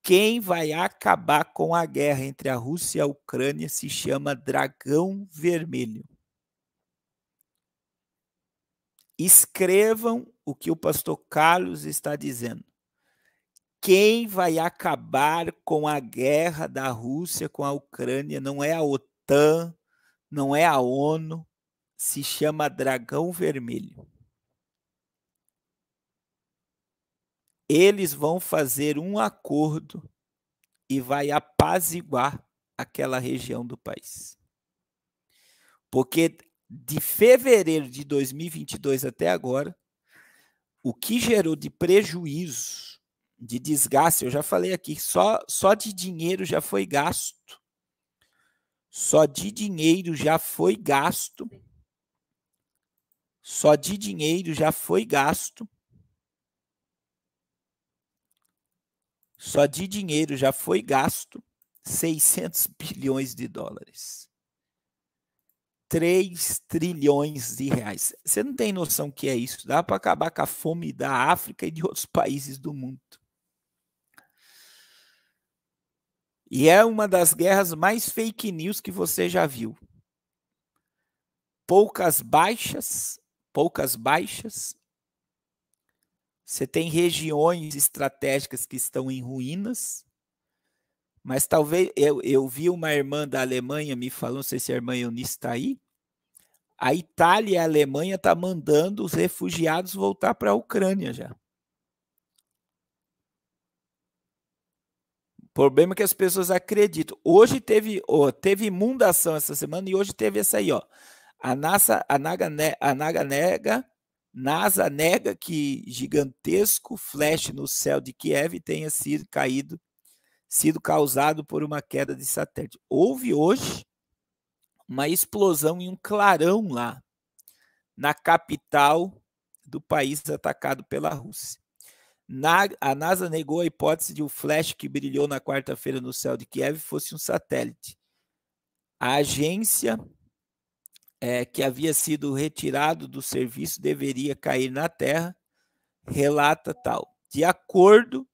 Quem vai acabar com a guerra entre a Rússia e a Ucrânia se chama Dragão Vermelho. Escrevam o que o pastor Carlos está dizendo quem vai acabar com a guerra da Rússia com a Ucrânia não é a OTAN, não é a ONU, se chama Dragão Vermelho. Eles vão fazer um acordo e vai apaziguar aquela região do país. Porque de fevereiro de 2022 até agora, o que gerou de prejuízo de desgaste. Eu já falei aqui, só, só de dinheiro já foi gasto. Só de dinheiro já foi gasto. Só de dinheiro já foi gasto. Só de dinheiro já foi gasto 600 bilhões de dólares. 3 trilhões de reais. Você não tem noção que é isso. Dá para acabar com a fome da África e de outros países do mundo. E é uma das guerras mais fake news que você já viu. Poucas baixas, poucas baixas. Você tem regiões estratégicas que estão em ruínas. Mas talvez eu, eu vi uma irmã da Alemanha me falando, não sei se a irmã Eunice está aí. A Itália e a Alemanha estão tá mandando os refugiados voltar para a Ucrânia já. problema é que as pessoas acreditam. Hoje teve, teve inundação essa semana e hoje teve essa aí, ó. A NASA, a Naga, a Naga nega, NASA nega que gigantesco flash no céu de Kiev tenha sido caído, sido causado por uma queda de satélite. Houve hoje uma explosão em um clarão lá na capital do país atacado pela Rússia. Na, a NASA negou a hipótese de o um flash que brilhou na quarta-feira no céu de Kiev fosse um satélite. A agência é, que havia sido retirado do serviço deveria cair na Terra, relata tal. De acordo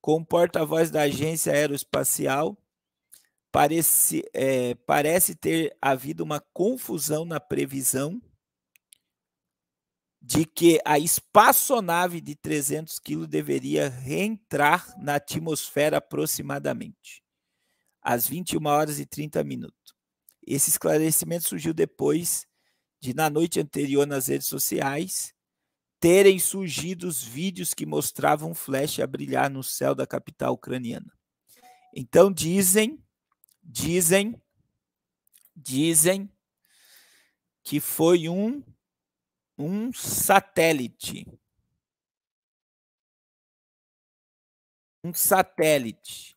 com o porta-voz da agência aeroespacial, parece, é, parece ter havido uma confusão na previsão de que a espaçonave de 300 quilos deveria reentrar na atmosfera aproximadamente às 21 horas e 30 minutos. Esse esclarecimento surgiu depois de, na noite anterior, nas redes sociais, terem surgido os vídeos que mostravam um flash a brilhar no céu da capital ucraniana. Então dizem, dizem, dizem que foi um um satélite. Um satélite.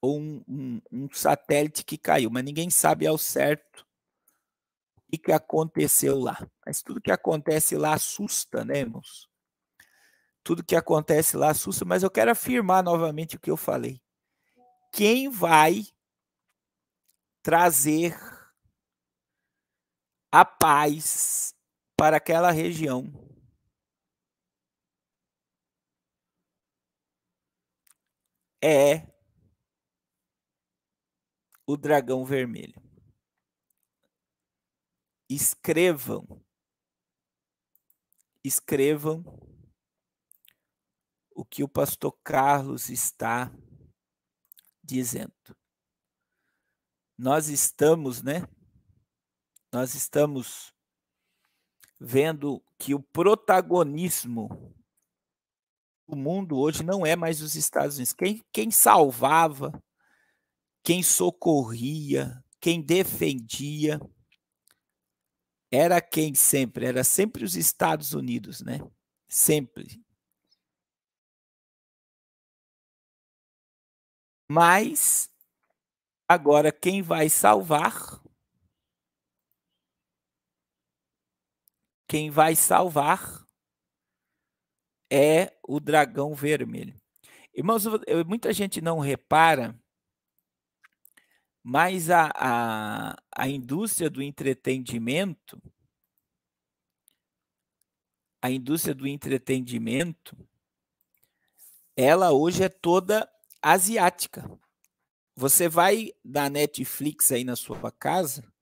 Ou um, um, um, satélite que caiu, mas ninguém sabe ao certo o que, que aconteceu lá. Mas tudo que acontece lá assusta, né, irmãos? Tudo que acontece lá assusta, mas eu quero afirmar novamente o que eu falei. Quem vai trazer a paz para aquela região. É o dragão vermelho. Escrevam. Escrevam o que o pastor Carlos está dizendo. Nós estamos, né? Nós estamos vendo que o protagonismo do mundo hoje não é mais os Estados Unidos. Quem, quem salvava, quem socorria, quem defendia era quem sempre? Era sempre os Estados Unidos, né? Sempre. Mas agora quem vai salvar quem vai salvar é o dragão vermelho. Irmãos, muita gente não repara, mas a, a, a indústria do entretenimento, a indústria do entretenimento, ela hoje é toda asiática. Você vai da Netflix aí na sua casa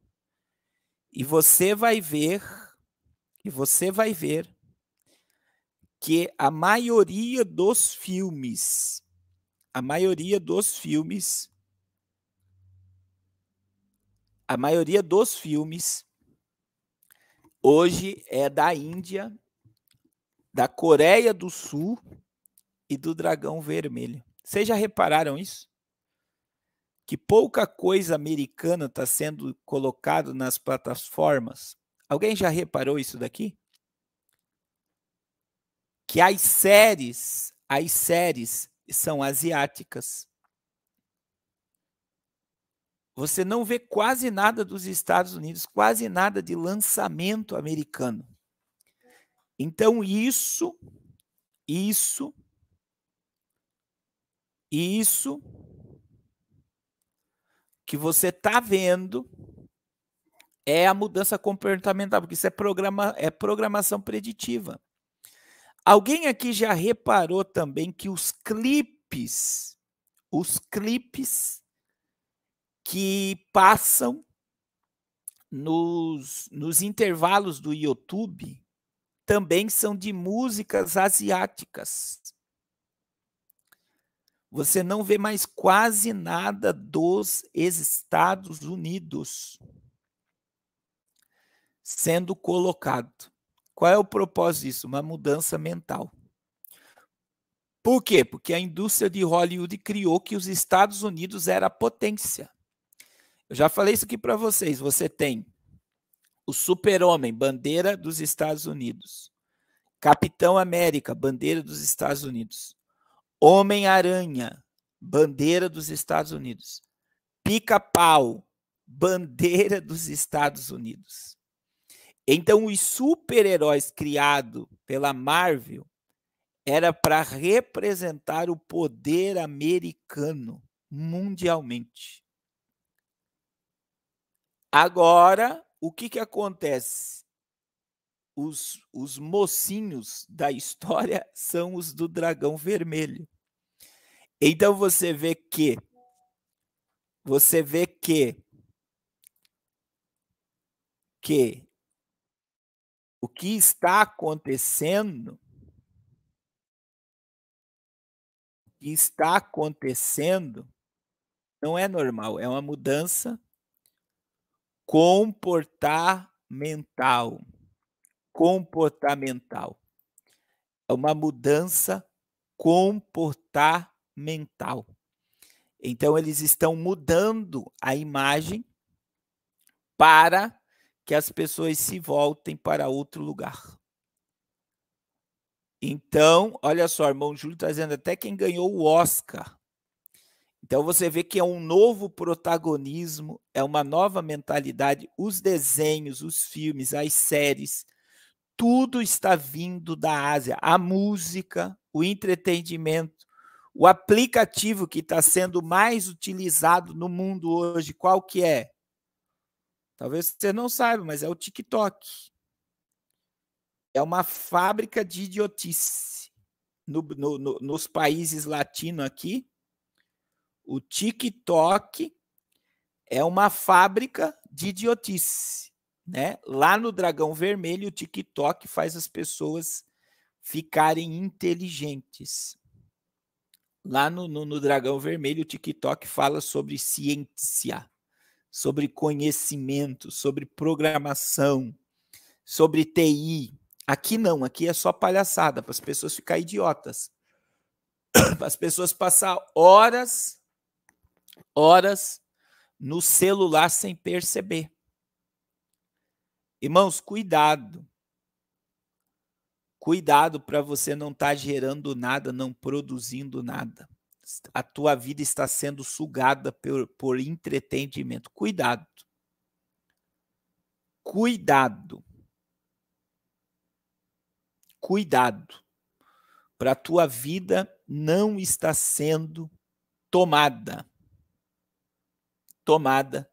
e você vai ver e você vai ver que a maioria dos filmes, a maioria dos filmes, a maioria dos filmes hoje é da Índia, da Coreia do Sul e do Dragão Vermelho. Vocês já repararam isso? Que pouca coisa americana está sendo colocada nas plataformas. Alguém já reparou isso daqui? Que as séries, as séries são asiáticas. Você não vê quase nada dos Estados Unidos, quase nada de lançamento americano. Então isso, isso, isso que você está vendo é a mudança comportamental, porque isso é, programa, é programação preditiva. Alguém aqui já reparou também que os clipes, os clipes que passam nos, nos intervalos do YouTube também são de músicas asiáticas. Você não vê mais quase nada dos Estados Unidos sendo colocado. Qual é o propósito disso? Uma mudança mental. Por quê? Porque a indústria de Hollywood criou que os Estados Unidos era a potência. Eu já falei isso aqui para vocês. Você tem o Super-Homem, bandeira dos Estados Unidos. Capitão América, bandeira dos Estados Unidos. Homem-Aranha, bandeira dos Estados Unidos. Pica-Pau, bandeira dos Estados Unidos. Então, os super-heróis criados pela Marvel era para representar o poder americano mundialmente. Agora, o que, que acontece? Os, os mocinhos da história são os do dragão vermelho. Então você vê que você vê que que o que está acontecendo, o que está acontecendo não é normal, é uma mudança comportamental. Comportamental. É uma mudança comportamental. Então, eles estão mudando a imagem para que as pessoas se voltem para outro lugar. Então, olha só, irmão Júlio trazendo até quem ganhou o Oscar. Então você vê que é um novo protagonismo, é uma nova mentalidade. Os desenhos, os filmes, as séries, tudo está vindo da Ásia. A música, o entretenimento, o aplicativo que está sendo mais utilizado no mundo hoje, qual que é? Talvez você não saiba, mas é o TikTok. É uma fábrica de idiotice. No, no, no, nos países latinos aqui, o TikTok é uma fábrica de idiotice. Né? Lá no Dragão Vermelho, o TikTok faz as pessoas ficarem inteligentes. Lá no, no, no Dragão Vermelho, o TikTok fala sobre ciência sobre conhecimento, sobre programação, sobre TI. Aqui não, aqui é só palhaçada, para as pessoas ficar idiotas. Para as pessoas passar horas, horas no celular sem perceber. Irmãos, cuidado. Cuidado para você não estar tá gerando nada, não produzindo nada a tua vida está sendo sugada por, por entretenimento. Cuidado. Cuidado. Cuidado. Para a tua vida não está sendo tomada. Tomada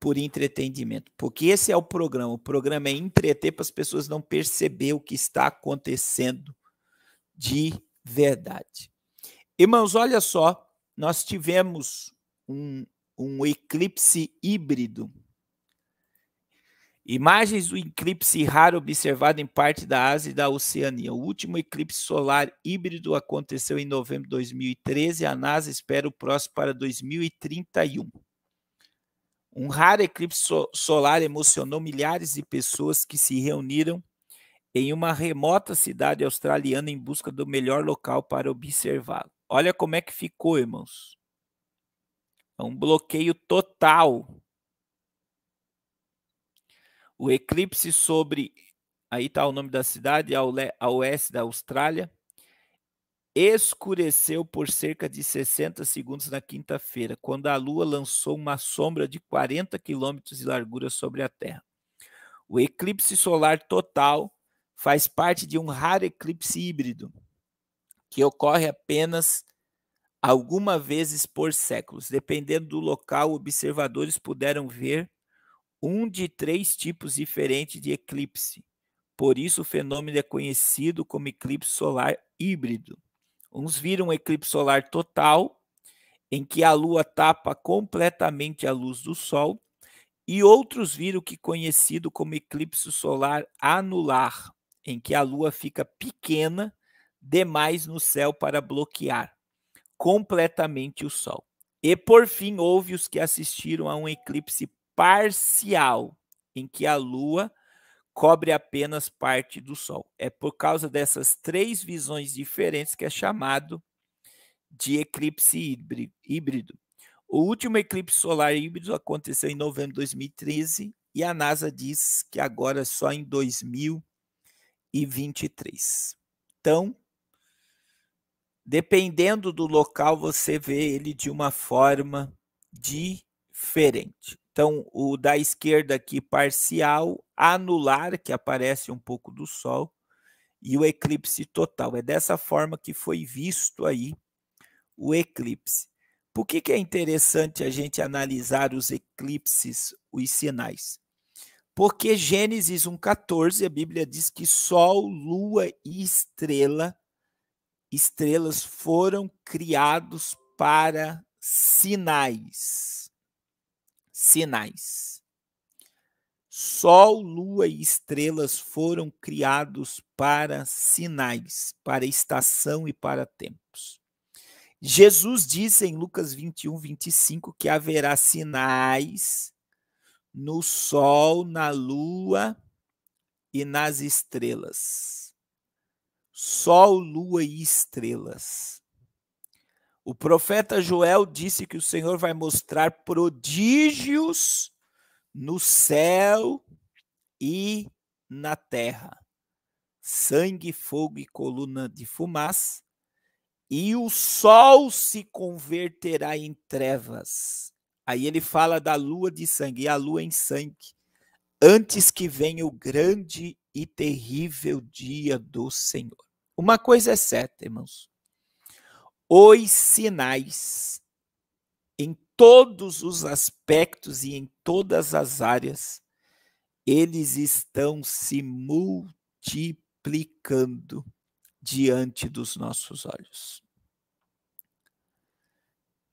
por entretenimento. Porque esse é o programa. O programa é entreter para as pessoas não perceber o que está acontecendo de verdade. Irmãos, olha só, nós tivemos um, um eclipse híbrido. Imagens do eclipse raro observado em parte da Ásia e da Oceania. O último eclipse solar híbrido aconteceu em novembro de 2013. A NASA espera o próximo para 2031. Um raro eclipse solar emocionou milhares de pessoas que se reuniram em uma remota cidade australiana em busca do melhor local para observá-lo. Olha como é que ficou, irmãos. É um bloqueio total. O eclipse sobre. Aí está o nome da cidade, a oeste da Austrália. Escureceu por cerca de 60 segundos na quinta-feira, quando a Lua lançou uma sombra de 40 quilômetros de largura sobre a Terra. O eclipse solar total faz parte de um raro eclipse híbrido que ocorre apenas algumas vezes por séculos. Dependendo do local, observadores puderam ver um de três tipos diferentes de eclipse. Por isso, o fenômeno é conhecido como eclipse solar híbrido. Uns viram um eclipse solar total, em que a Lua tapa completamente a luz do Sol, e outros viram o que é conhecido como eclipse solar anular, em que a Lua fica pequena demais no céu para bloquear completamente o sol. E por fim, houve os que assistiram a um eclipse parcial, em que a lua cobre apenas parte do sol. É por causa dessas três visões diferentes que é chamado de eclipse híbrido. O último eclipse solar híbrido aconteceu em novembro de 2013 e a NASA diz que agora é só em 2023. Então, Dependendo do local, você vê ele de uma forma diferente. Então, o da esquerda aqui, parcial, anular, que aparece um pouco do Sol, e o eclipse total. É dessa forma que foi visto aí o eclipse. Por que, que é interessante a gente analisar os eclipses, os sinais? Porque Gênesis 1,14, a Bíblia diz que Sol, Lua e Estrela estrelas foram criados para sinais. Sinais. Sol, lua e estrelas foram criados para sinais, para estação e para tempos. Jesus disse em Lucas 21, 25 que haverá sinais no sol, na lua e nas estrelas sol, lua e estrelas. O profeta Joel disse que o Senhor vai mostrar prodígios no céu e na terra: sangue, fogo e coluna de fumaça, e o sol se converterá em trevas. Aí ele fala da lua de sangue, e a lua em sangue, antes que venha o grande e terrível dia do Senhor. Uma coisa é certa, irmãos. Os sinais em todos os aspectos e em todas as áreas, eles estão se multiplicando diante dos nossos olhos.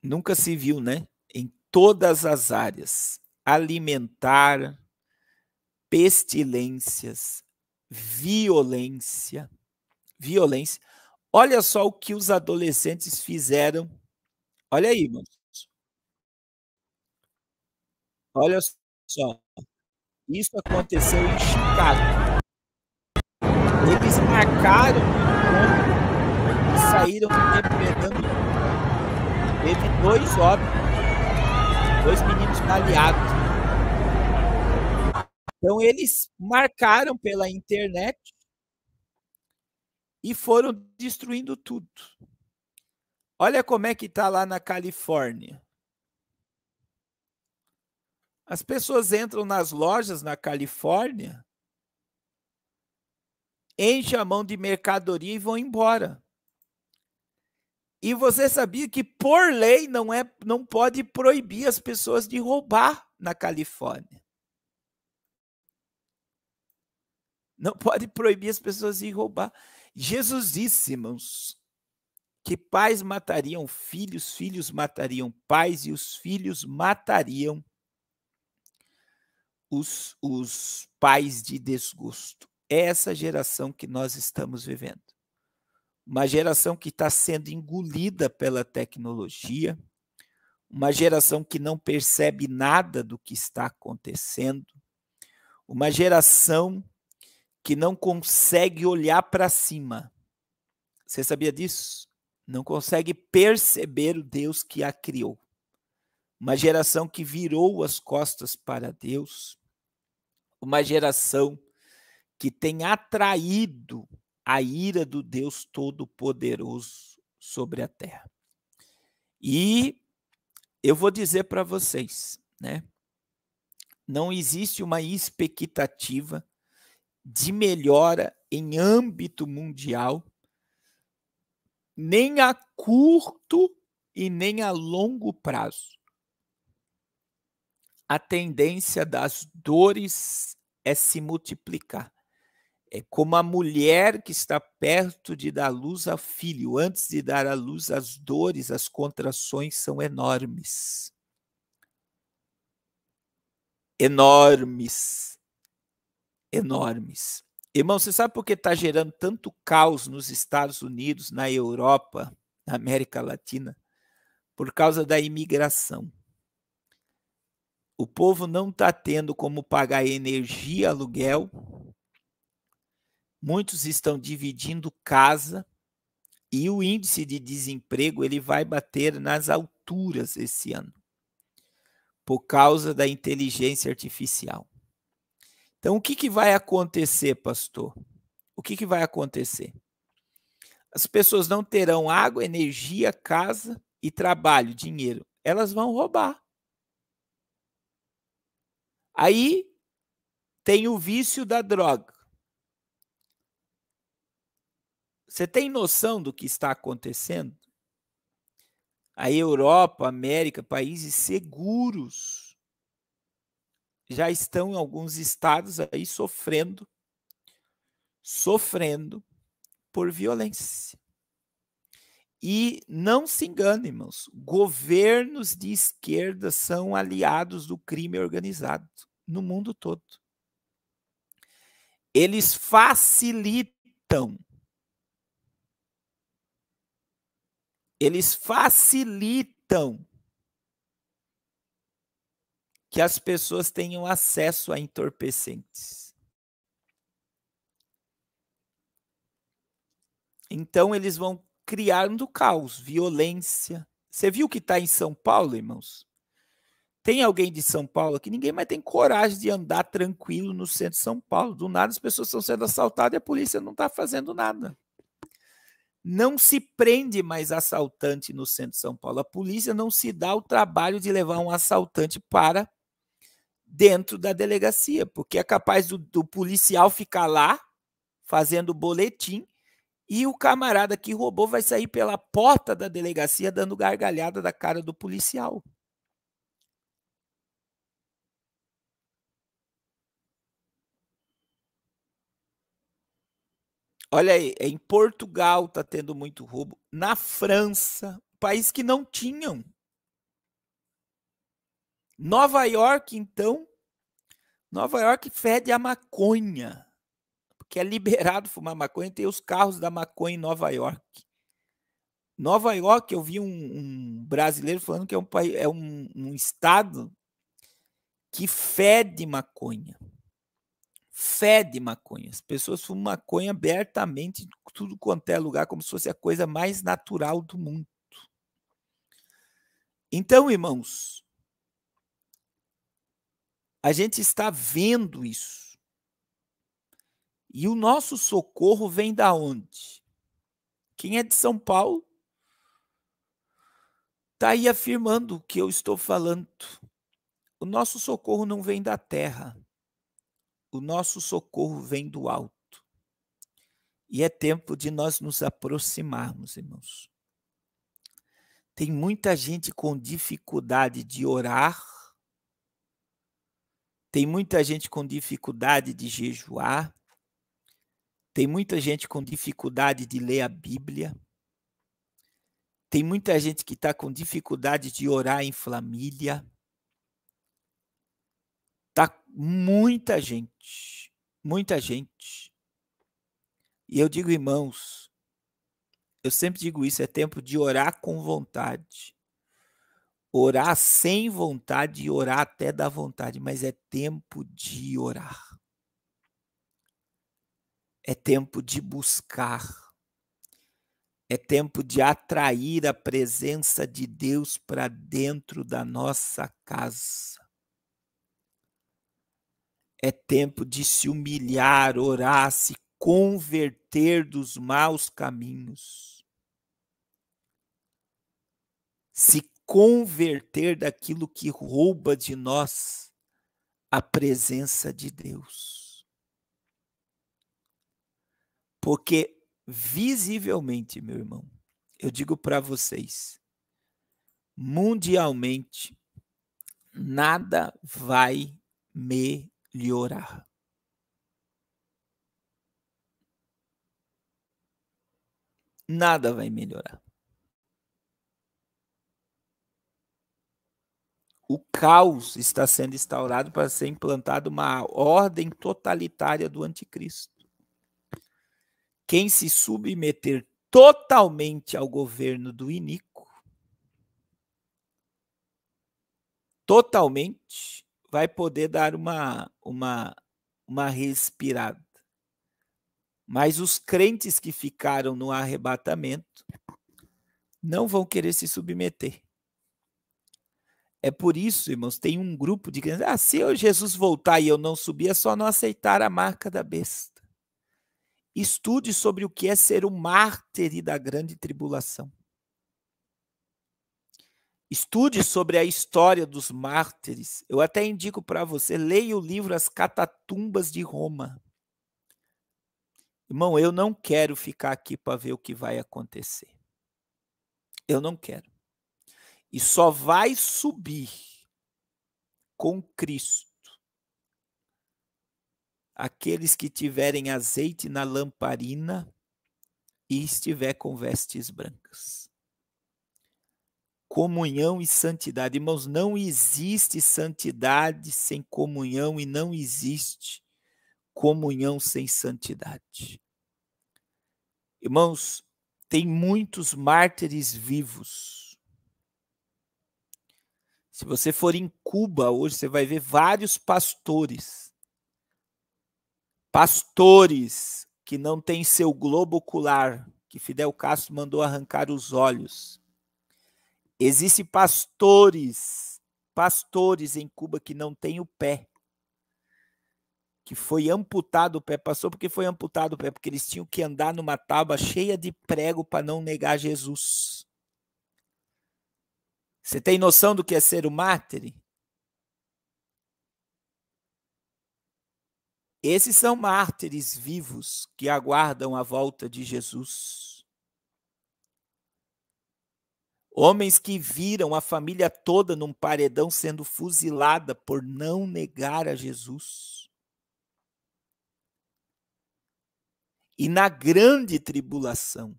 Nunca se viu, né? Em todas as áreas: alimentar, pestilências, violência, violência. Olha só o que os adolescentes fizeram. Olha aí, mano. Olha só. Isso aconteceu em Chicago. Eles marcaram e saíram interpretando. Teve dois óbitos, dois meninos baleados. Então eles marcaram pela internet e foram destruindo tudo. Olha como é que está lá na Califórnia. As pessoas entram nas lojas na Califórnia, enchem a mão de mercadoria e vão embora. E você sabia que por lei não é não pode proibir as pessoas de roubar na Califórnia. Não pode proibir as pessoas de roubar. Jesus disse, irmãos, que pais matariam filhos, filhos matariam pais e os filhos matariam os, os pais de desgosto. É essa geração que nós estamos vivendo. Uma geração que está sendo engolida pela tecnologia, uma geração que não percebe nada do que está acontecendo, uma geração que não consegue olhar para cima. Você sabia disso? Não consegue perceber o Deus que a criou. Uma geração que virou as costas para Deus. Uma geração que tem atraído a ira do Deus Todo-Poderoso sobre a terra. E eu vou dizer para vocês, né? Não existe uma expectativa de melhora em âmbito mundial, nem a curto e nem a longo prazo. A tendência das dores é se multiplicar. É como a mulher que está perto de dar luz a filho. Antes de dar à luz, as dores, as contrações são enormes. Enormes enormes. Irmão, você sabe por que está gerando tanto caos nos Estados Unidos, na Europa, na América Latina? Por causa da imigração. O povo não está tendo como pagar energia, aluguel. Muitos estão dividindo casa e o índice de desemprego ele vai bater nas alturas esse ano por causa da inteligência artificial. Então, o que, que vai acontecer, pastor? O que, que vai acontecer? As pessoas não terão água, energia, casa e trabalho, dinheiro. Elas vão roubar. Aí tem o vício da droga. Você tem noção do que está acontecendo? A Europa, América, países seguros já estão em alguns estados aí sofrendo, sofrendo por violência. E não se engane, irmãos, governos de esquerda são aliados do crime organizado no mundo todo. Eles facilitam. Eles facilitam que as pessoas tenham acesso a entorpecentes. Então eles vão criando caos, violência. Você viu o que está em São Paulo, irmãos? Tem alguém de São Paulo que ninguém mais tem coragem de andar tranquilo no centro de São Paulo. Do nada as pessoas estão sendo assaltadas e a polícia não está fazendo nada. Não se prende mais assaltante no centro de São Paulo. A polícia não se dá o trabalho de levar um assaltante para dentro da delegacia, porque é capaz do, do policial ficar lá fazendo boletim e o camarada que roubou vai sair pela porta da delegacia dando gargalhada da cara do policial. Olha aí, em Portugal está tendo muito roubo, na França, país que não tinham Nova York, então, Nova York fede a maconha, porque é liberado fumar maconha, tem os carros da maconha em Nova York. Nova York, eu vi um, um brasileiro falando que é um, é um, um estado que fede maconha. Fede maconha. As pessoas fumam maconha abertamente em tudo quanto é lugar, como se fosse a coisa mais natural do mundo. Então, irmãos, a gente está vendo isso. E o nosso socorro vem da onde? Quem é de São Paulo está aí afirmando o que eu estou falando. O nosso socorro não vem da terra. O nosso socorro vem do alto. E é tempo de nós nos aproximarmos, irmãos. Tem muita gente com dificuldade de orar tem muita gente com dificuldade de jejuar. Tem muita gente com dificuldade de ler a Bíblia. Tem muita gente que está com dificuldade de orar em família. Tá muita gente, muita gente. E eu digo, irmãos, eu sempre digo isso, é tempo de orar com vontade orar sem vontade e orar até da vontade, mas é tempo de orar. É tempo de buscar. É tempo de atrair a presença de Deus para dentro da nossa casa. É tempo de se humilhar, orar, se converter dos maus caminhos. Se converter daquilo que rouba de nós a presença de Deus. Porque visivelmente, meu irmão, eu digo para vocês, mundialmente nada vai melhorar. Nada vai melhorar. o caos está sendo instaurado para ser implantada uma ordem totalitária do anticristo. Quem se submeter totalmente ao governo do Inico, totalmente, vai poder dar uma, uma, uma respirada. Mas os crentes que ficaram no arrebatamento não vão querer se submeter é por isso, irmãos, tem um grupo de crianças. Ah, se Jesus voltar e eu não subir, é só não aceitar a marca da besta. Estude sobre o que é ser o mártir da grande tribulação. Estude sobre a história dos mártires. Eu até indico para você, leia o livro As Catatumbas de Roma. Irmão, eu não quero ficar aqui para ver o que vai acontecer. Eu não quero e só vai subir com Cristo aqueles que tiverem azeite na lamparina e estiver com vestes brancas. Comunhão e santidade. Irmãos, não existe santidade sem comunhão e não existe comunhão sem santidade. Irmãos, tem muitos mártires vivos se você for em Cuba hoje, você vai ver vários pastores. Pastores que não têm seu globo ocular, que Fidel Castro mandou arrancar os olhos. Existem pastores, pastores em Cuba que não têm o pé. Que foi amputado o pé, passou porque foi amputado o pé, porque eles tinham que andar numa tábua cheia de prego para não negar Jesus. Você tem noção do que é ser o mártir? Esses são mártires vivos que aguardam a volta de Jesus. Homens que viram a família toda num paredão sendo fuzilada por não negar a Jesus. E na grande tribulação,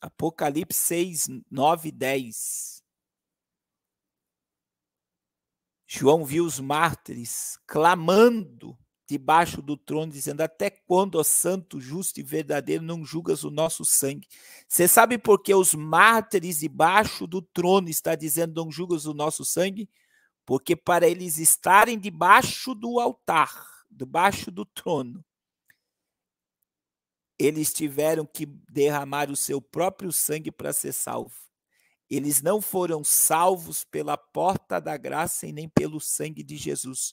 Apocalipse 6, 9 e 10. João viu os mártires clamando debaixo do trono, dizendo: Até quando, ó Santo, justo e verdadeiro, não julgas o nosso sangue? Você sabe por que os mártires debaixo do trono está dizendo: Não julgas o nosso sangue? Porque para eles estarem debaixo do altar, debaixo do trono, eles tiveram que derramar o seu próprio sangue para ser salvo. Eles não foram salvos pela porta da graça e nem pelo sangue de Jesus.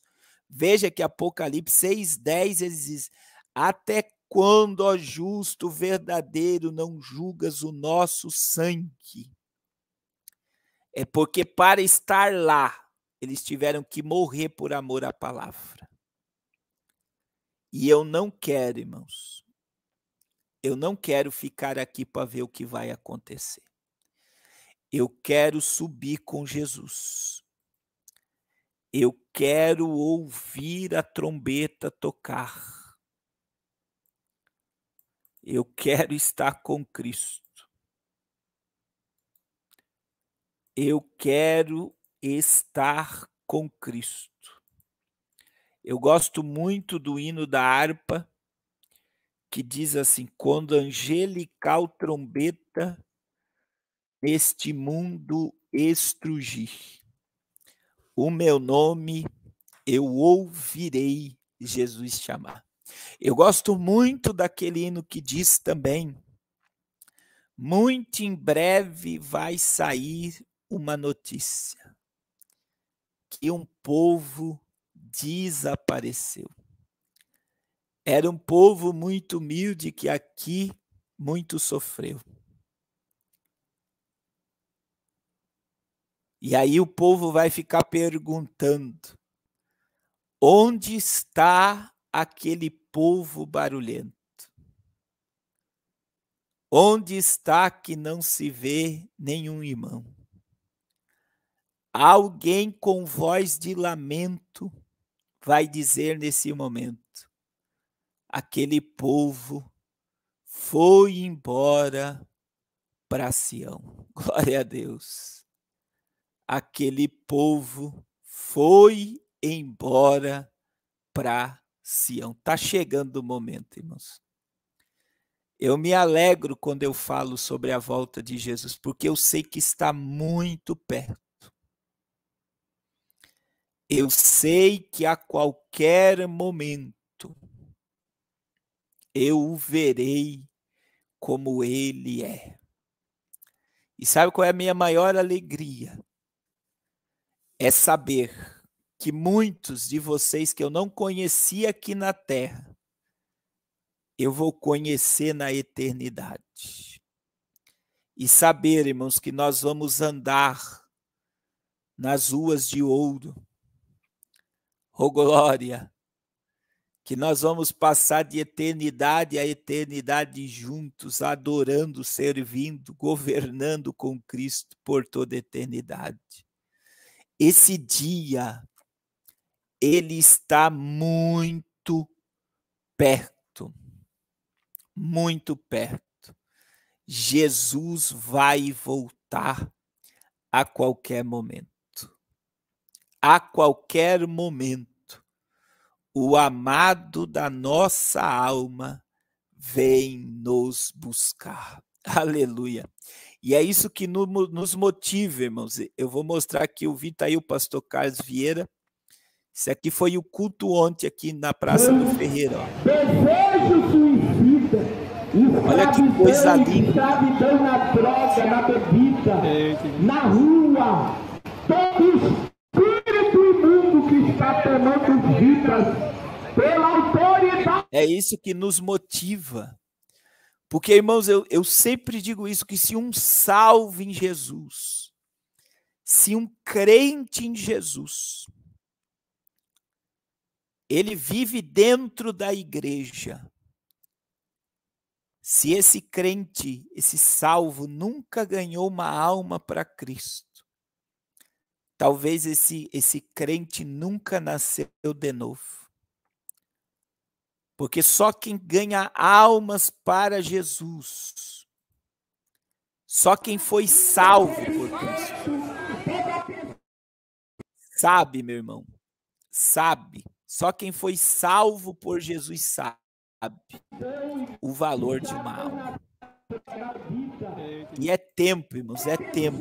Veja que Apocalipse 6,10 ele diz: Até quando, ó justo verdadeiro, não julgas o nosso sangue? É porque para estar lá, eles tiveram que morrer por amor à palavra. E eu não quero, irmãos. Eu não quero ficar aqui para ver o que vai acontecer. Eu quero subir com Jesus. Eu quero ouvir a trombeta tocar. Eu quero estar com Cristo. Eu quero estar com Cristo. Eu gosto muito do hino da harpa, que diz assim: quando angelical trombeta este mundo estrugir. O meu nome eu ouvirei Jesus chamar. Eu gosto muito daquele hino que diz também: muito em breve vai sair uma notícia que um povo desapareceu. Era um povo muito humilde que aqui muito sofreu E aí o povo vai ficar perguntando: onde está aquele povo barulhento? Onde está que não se vê nenhum irmão? Alguém com voz de lamento vai dizer nesse momento: aquele povo foi embora para Sião. Glória a Deus aquele povo foi embora para Sião. Está chegando o momento, irmãos. Eu me alegro quando eu falo sobre a volta de Jesus, porque eu sei que está muito perto. Eu sei que a qualquer momento eu o verei como ele é. E sabe qual é a minha maior alegria? é saber que muitos de vocês que eu não conheci aqui na terra, eu vou conhecer na eternidade. E saber, irmãos, que nós vamos andar nas ruas de ouro. Oh, glória! Que nós vamos passar de eternidade a eternidade juntos, adorando, servindo, governando com Cristo por toda a eternidade esse dia ele está muito perto. Muito perto. Jesus vai voltar a qualquer momento. A qualquer momento, o amado da nossa alma vem nos buscar. Aleluia. E é isso que no, nos motiva, irmãos. Eu vou mostrar aqui, eu vi, tá aí o pastor Carlos Vieira. Isso aqui foi o culto ontem aqui na Praça do Ferreira. Ó. Desejo suicida. Olha que coisa linda. Escravidão na troca, na bebida, na rua. Todo espírito imundo que está tomando vidas pela autoridade. É isso que nos motiva porque, irmãos, eu, eu sempre digo isso: que se um salvo em Jesus, se um crente em Jesus, ele vive dentro da igreja. Se esse crente, esse salvo, nunca ganhou uma alma para Cristo, talvez esse, esse crente nunca nasceu de novo. Porque só quem ganha almas para Jesus, só quem foi salvo por Cristo, sabe, meu irmão, sabe, só quem foi salvo por Jesus sabe o valor de uma alma. E é tempo, irmãos, é tempo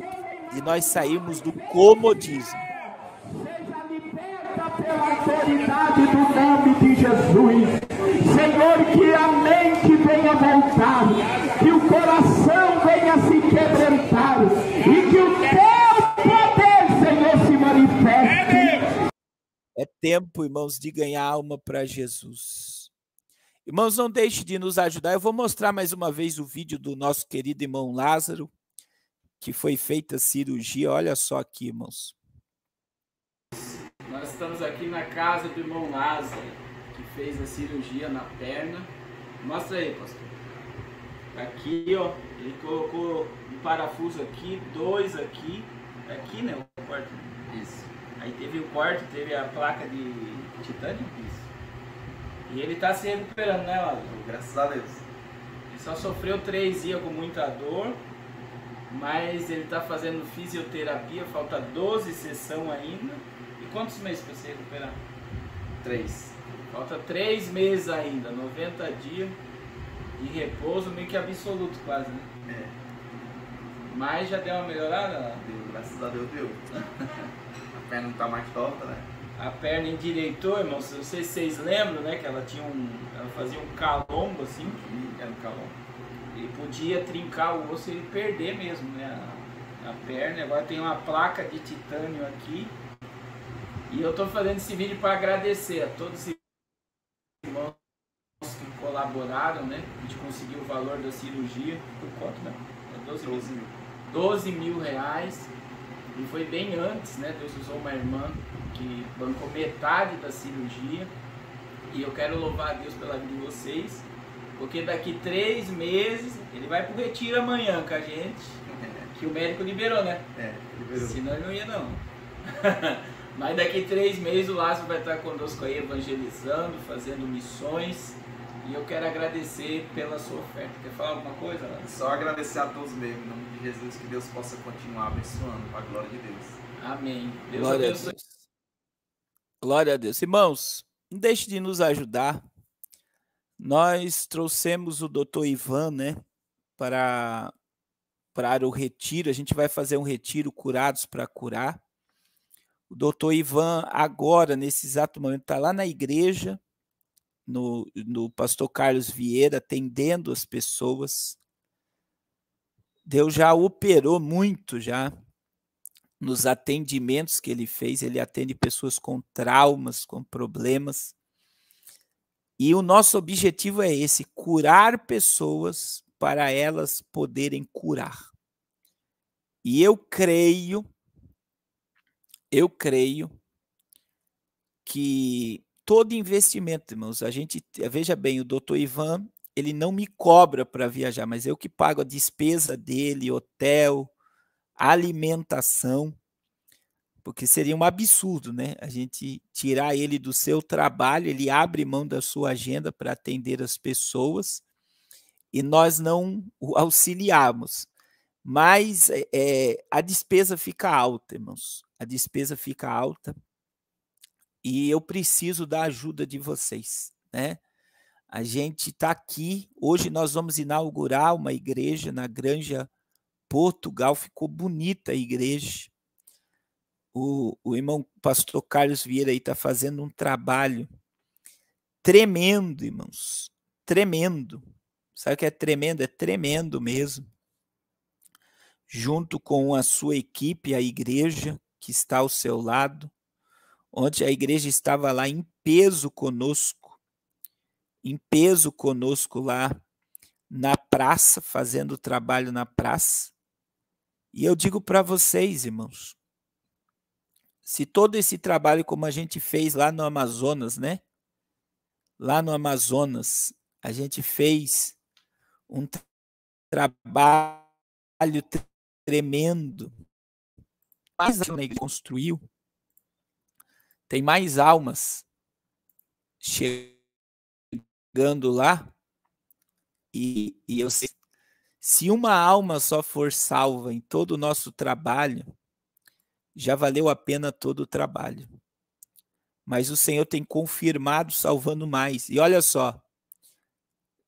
de nós sairmos do comodismo pela autoridade do nome de Jesus. Senhor, que a mente venha voltar, que o coração venha se quebrantar e que o teu poder, Senhor, se manifeste. É tempo, irmãos, de ganhar alma para Jesus. Irmãos, não deixe de nos ajudar. Eu vou mostrar mais uma vez o vídeo do nosso querido irmão Lázaro, que foi feita a cirurgia. Olha só aqui, irmãos estamos aqui na casa do irmão Lázaro, que fez a cirurgia na perna. Mostra aí, pastor. Tá aqui, ó, ele colocou um parafuso aqui, dois aqui, é aqui, né, o quarto. Isso. Aí teve o quarto, teve a placa de titânio. Isso. E ele tá se recuperando, né, Lázaro? Graças a Deus. Ele só sofreu três dias com muita dor, mas ele está fazendo fisioterapia, falta 12 sessão ainda quantos meses para você recuperar? Três. Falta três meses ainda, 90 dias de repouso, meio que absoluto quase, né? É. Mas já deu uma melhorada? Deu, graças a Deus deu. a perna não tá mais torta, né? A perna endireitou, irmão. Se vocês, vocês lembram, né? Que ela tinha um. Ela fazia um calombo assim. Era um calombo. Ele podia trincar o osso e perder mesmo, né? A, a perna. Agora tem uma placa de titânio aqui. E eu estou fazendo esse vídeo para agradecer a todos os irmãos que colaboraram, né? A gente conseguiu o valor da cirurgia. Por quanto, né? É 12, 12 mil. 12 mil reais. E foi bem antes, né? Deus usou uma irmã que bancou metade da cirurgia. E eu quero louvar a Deus pela vida de vocês. Porque daqui três meses ele vai pro retiro amanhã com a gente. Que o médico liberou, né? É, liberou. Senão ele não ia não. Mas daqui três meses o Lázaro vai estar conosco aí evangelizando, fazendo missões. E eu quero agradecer pela sua oferta. Quer falar alguma coisa, Lázaro? Só agradecer a todos mesmo, em nome de Jesus, que Deus possa continuar abençoando, para a glória de Deus. Amém. Deus glória abençoe. A Deus. Glória a Deus. Irmãos, não deixe de nos ajudar. Nós trouxemos o doutor Ivan, né, para, para o retiro. A gente vai fazer um retiro curados para curar. O doutor Ivan, agora, nesse exato momento, está lá na igreja, no, no pastor Carlos Vieira, atendendo as pessoas. Deus já operou muito já nos atendimentos que ele fez. Ele atende pessoas com traumas, com problemas. E o nosso objetivo é esse: curar pessoas para elas poderem curar. E eu creio eu creio que todo investimento, irmãos, a gente veja bem, o doutor Ivan, ele não me cobra para viajar, mas eu que pago a despesa dele, hotel, alimentação, porque seria um absurdo, né? A gente tirar ele do seu trabalho, ele abre mão da sua agenda para atender as pessoas e nós não o auxiliarmos. Mas é, é a despesa fica alta, irmãos a despesa fica alta e eu preciso da ajuda de vocês, né? A gente está aqui. Hoje nós vamos inaugurar uma igreja na Granja Portugal. Ficou bonita a igreja. O, o irmão pastor Carlos Vieira aí está fazendo um trabalho tremendo, irmãos. Tremendo. Sabe o que é tremendo? É tremendo mesmo. Junto com a sua equipe, a igreja, que está ao seu lado. Ontem a igreja estava lá em peso conosco, em peso conosco lá na praça, fazendo o trabalho na praça. E eu digo para vocês, irmãos, se todo esse trabalho como a gente fez lá no Amazonas, né? Lá no Amazonas, a gente fez um trabalho tremendo, mais alma ele construiu, tem mais almas chegando lá. E, e eu sei, se uma alma só for salva em todo o nosso trabalho, já valeu a pena todo o trabalho. Mas o Senhor tem confirmado salvando mais. E olha só,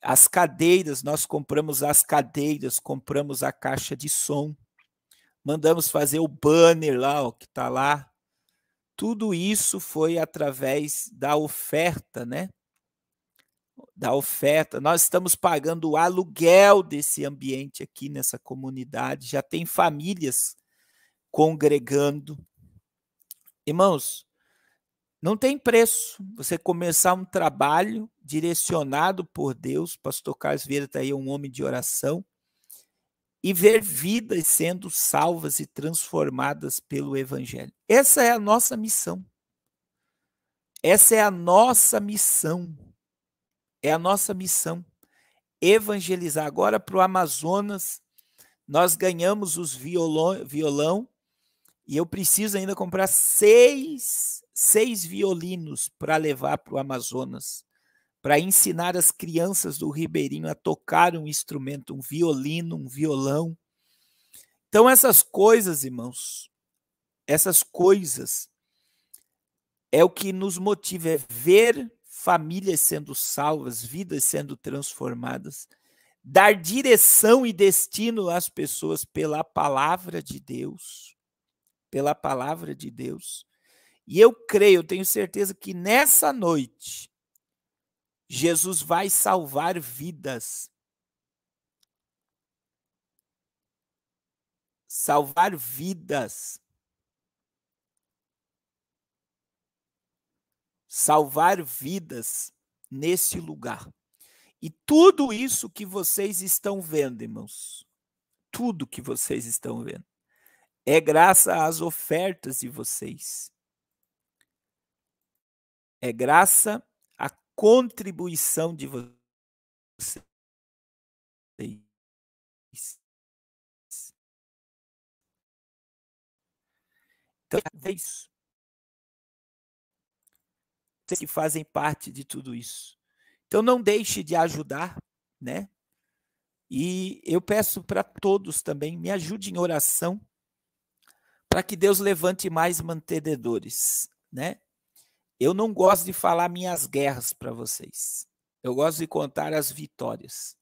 as cadeiras, nós compramos as cadeiras, compramos a caixa de som mandamos fazer o banner lá, ó, que está lá. Tudo isso foi através da oferta, né? Da oferta. Nós estamos pagando o aluguel desse ambiente aqui nessa comunidade. Já tem famílias congregando. Irmãos, não tem preço você começar um trabalho direcionado por Deus. Pastor Carlos Vieira está aí, um homem de oração e ver vidas sendo salvas e transformadas pelo Evangelho. Essa é a nossa missão. Essa é a nossa missão. É a nossa missão. Evangelizar. Agora para o Amazonas, nós ganhamos os violão, violão e eu preciso ainda comprar seis, seis violinos para levar para o Amazonas para ensinar as crianças do Ribeirinho a tocar um instrumento, um violino, um violão. Então, essas coisas, irmãos, essas coisas é o que nos motiva, é ver famílias sendo salvas, vidas sendo transformadas, dar direção e destino às pessoas pela palavra de Deus. Pela palavra de Deus. E eu creio, eu tenho certeza que nessa noite, Jesus vai salvar vidas. Salvar vidas. Salvar vidas nesse lugar. E tudo isso que vocês estão vendo, irmãos, tudo que vocês estão vendo, é graças às ofertas de vocês. É graça contribuição de vocês. Então, é isso. vocês que fazem parte de tudo isso. Então, não deixe de ajudar, né? E eu peço para todos também, me ajude em oração, para que Deus levante mais mantenedores, né? Eu não gosto de falar minhas guerras para vocês. Eu gosto de contar as vitórias.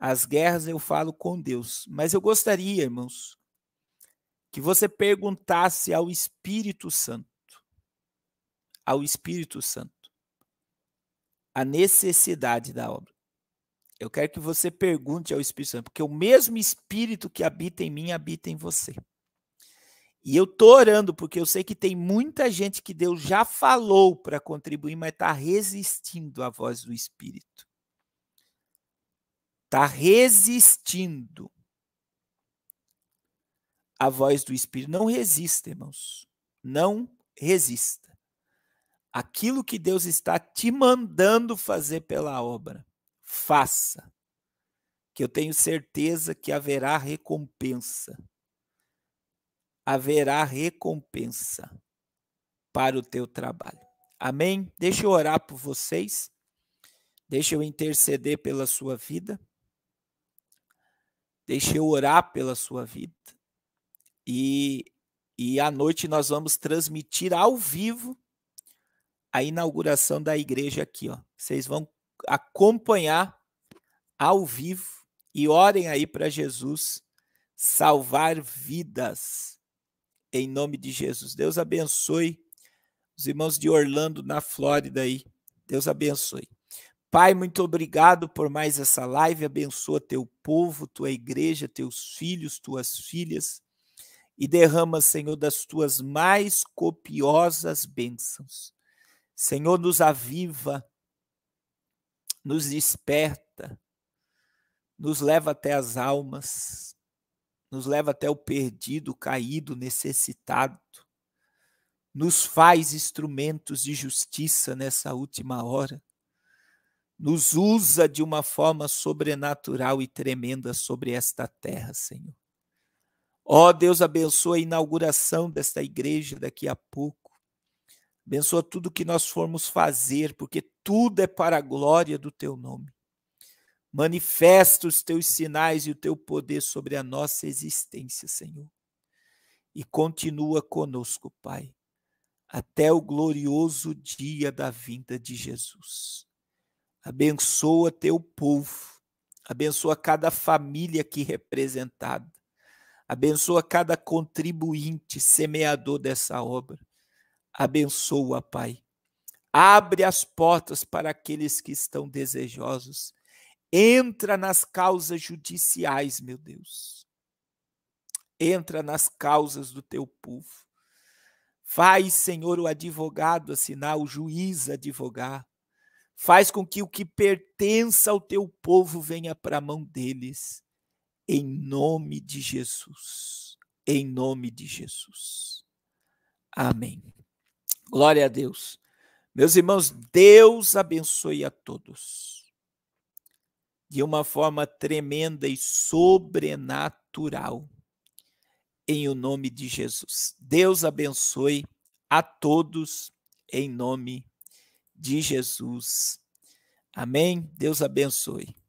As guerras eu falo com Deus. Mas eu gostaria, irmãos, que você perguntasse ao Espírito Santo, ao Espírito Santo, a necessidade da obra. Eu quero que você pergunte ao Espírito Santo, porque o mesmo Espírito que habita em mim habita em você. E eu tô orando porque eu sei que tem muita gente que Deus já falou para contribuir, mas está resistindo à voz do Espírito. Está resistindo à voz do Espírito. Não resista, irmãos. Não resista. Aquilo que Deus está te mandando fazer pela obra, faça. Que eu tenho certeza que haverá recompensa haverá recompensa para o teu trabalho. Amém? Deixa eu orar por vocês. Deixa eu interceder pela sua vida. Deixa eu orar pela sua vida. E, e à noite nós vamos transmitir ao vivo a inauguração da igreja aqui. Ó. Vocês vão acompanhar ao vivo e orem aí para Jesus salvar vidas em nome de Jesus. Deus abençoe os irmãos de Orlando, na Flórida aí. Deus abençoe. Pai, muito obrigado por mais essa live. Abençoa teu povo, tua igreja, teus filhos, tuas filhas. E derrama, Senhor, das tuas mais copiosas bênçãos. Senhor, nos aviva, nos desperta, nos leva até as almas, nos leva até o perdido, caído, necessitado, nos faz instrumentos de justiça nessa última hora, nos usa de uma forma sobrenatural e tremenda sobre esta terra, Senhor. Ó oh, Deus, abençoa a inauguração desta igreja daqui a pouco. Abençoa tudo que nós formos fazer, porque tudo é para a glória do teu nome. Manifesta os teus sinais e o teu poder sobre a nossa existência, Senhor. E continua conosco, Pai, até o glorioso dia da vinda de Jesus. Abençoa teu povo, abençoa cada família aqui representada, abençoa cada contribuinte, semeador dessa obra. Abençoa, Pai. Abre as portas para aqueles que estão desejosos Entra nas causas judiciais, meu Deus. Entra nas causas do teu povo. Faz, Senhor, o advogado assinar, o juiz advogar. Faz com que o que pertença ao teu povo venha para a mão deles. Em nome de Jesus. Em nome de Jesus. Amém. Glória a Deus. Meus irmãos, Deus abençoe a todos de uma forma tremenda e sobrenatural. Em o nome de Jesus. Deus abençoe a todos em nome de Jesus. Amém. Deus abençoe.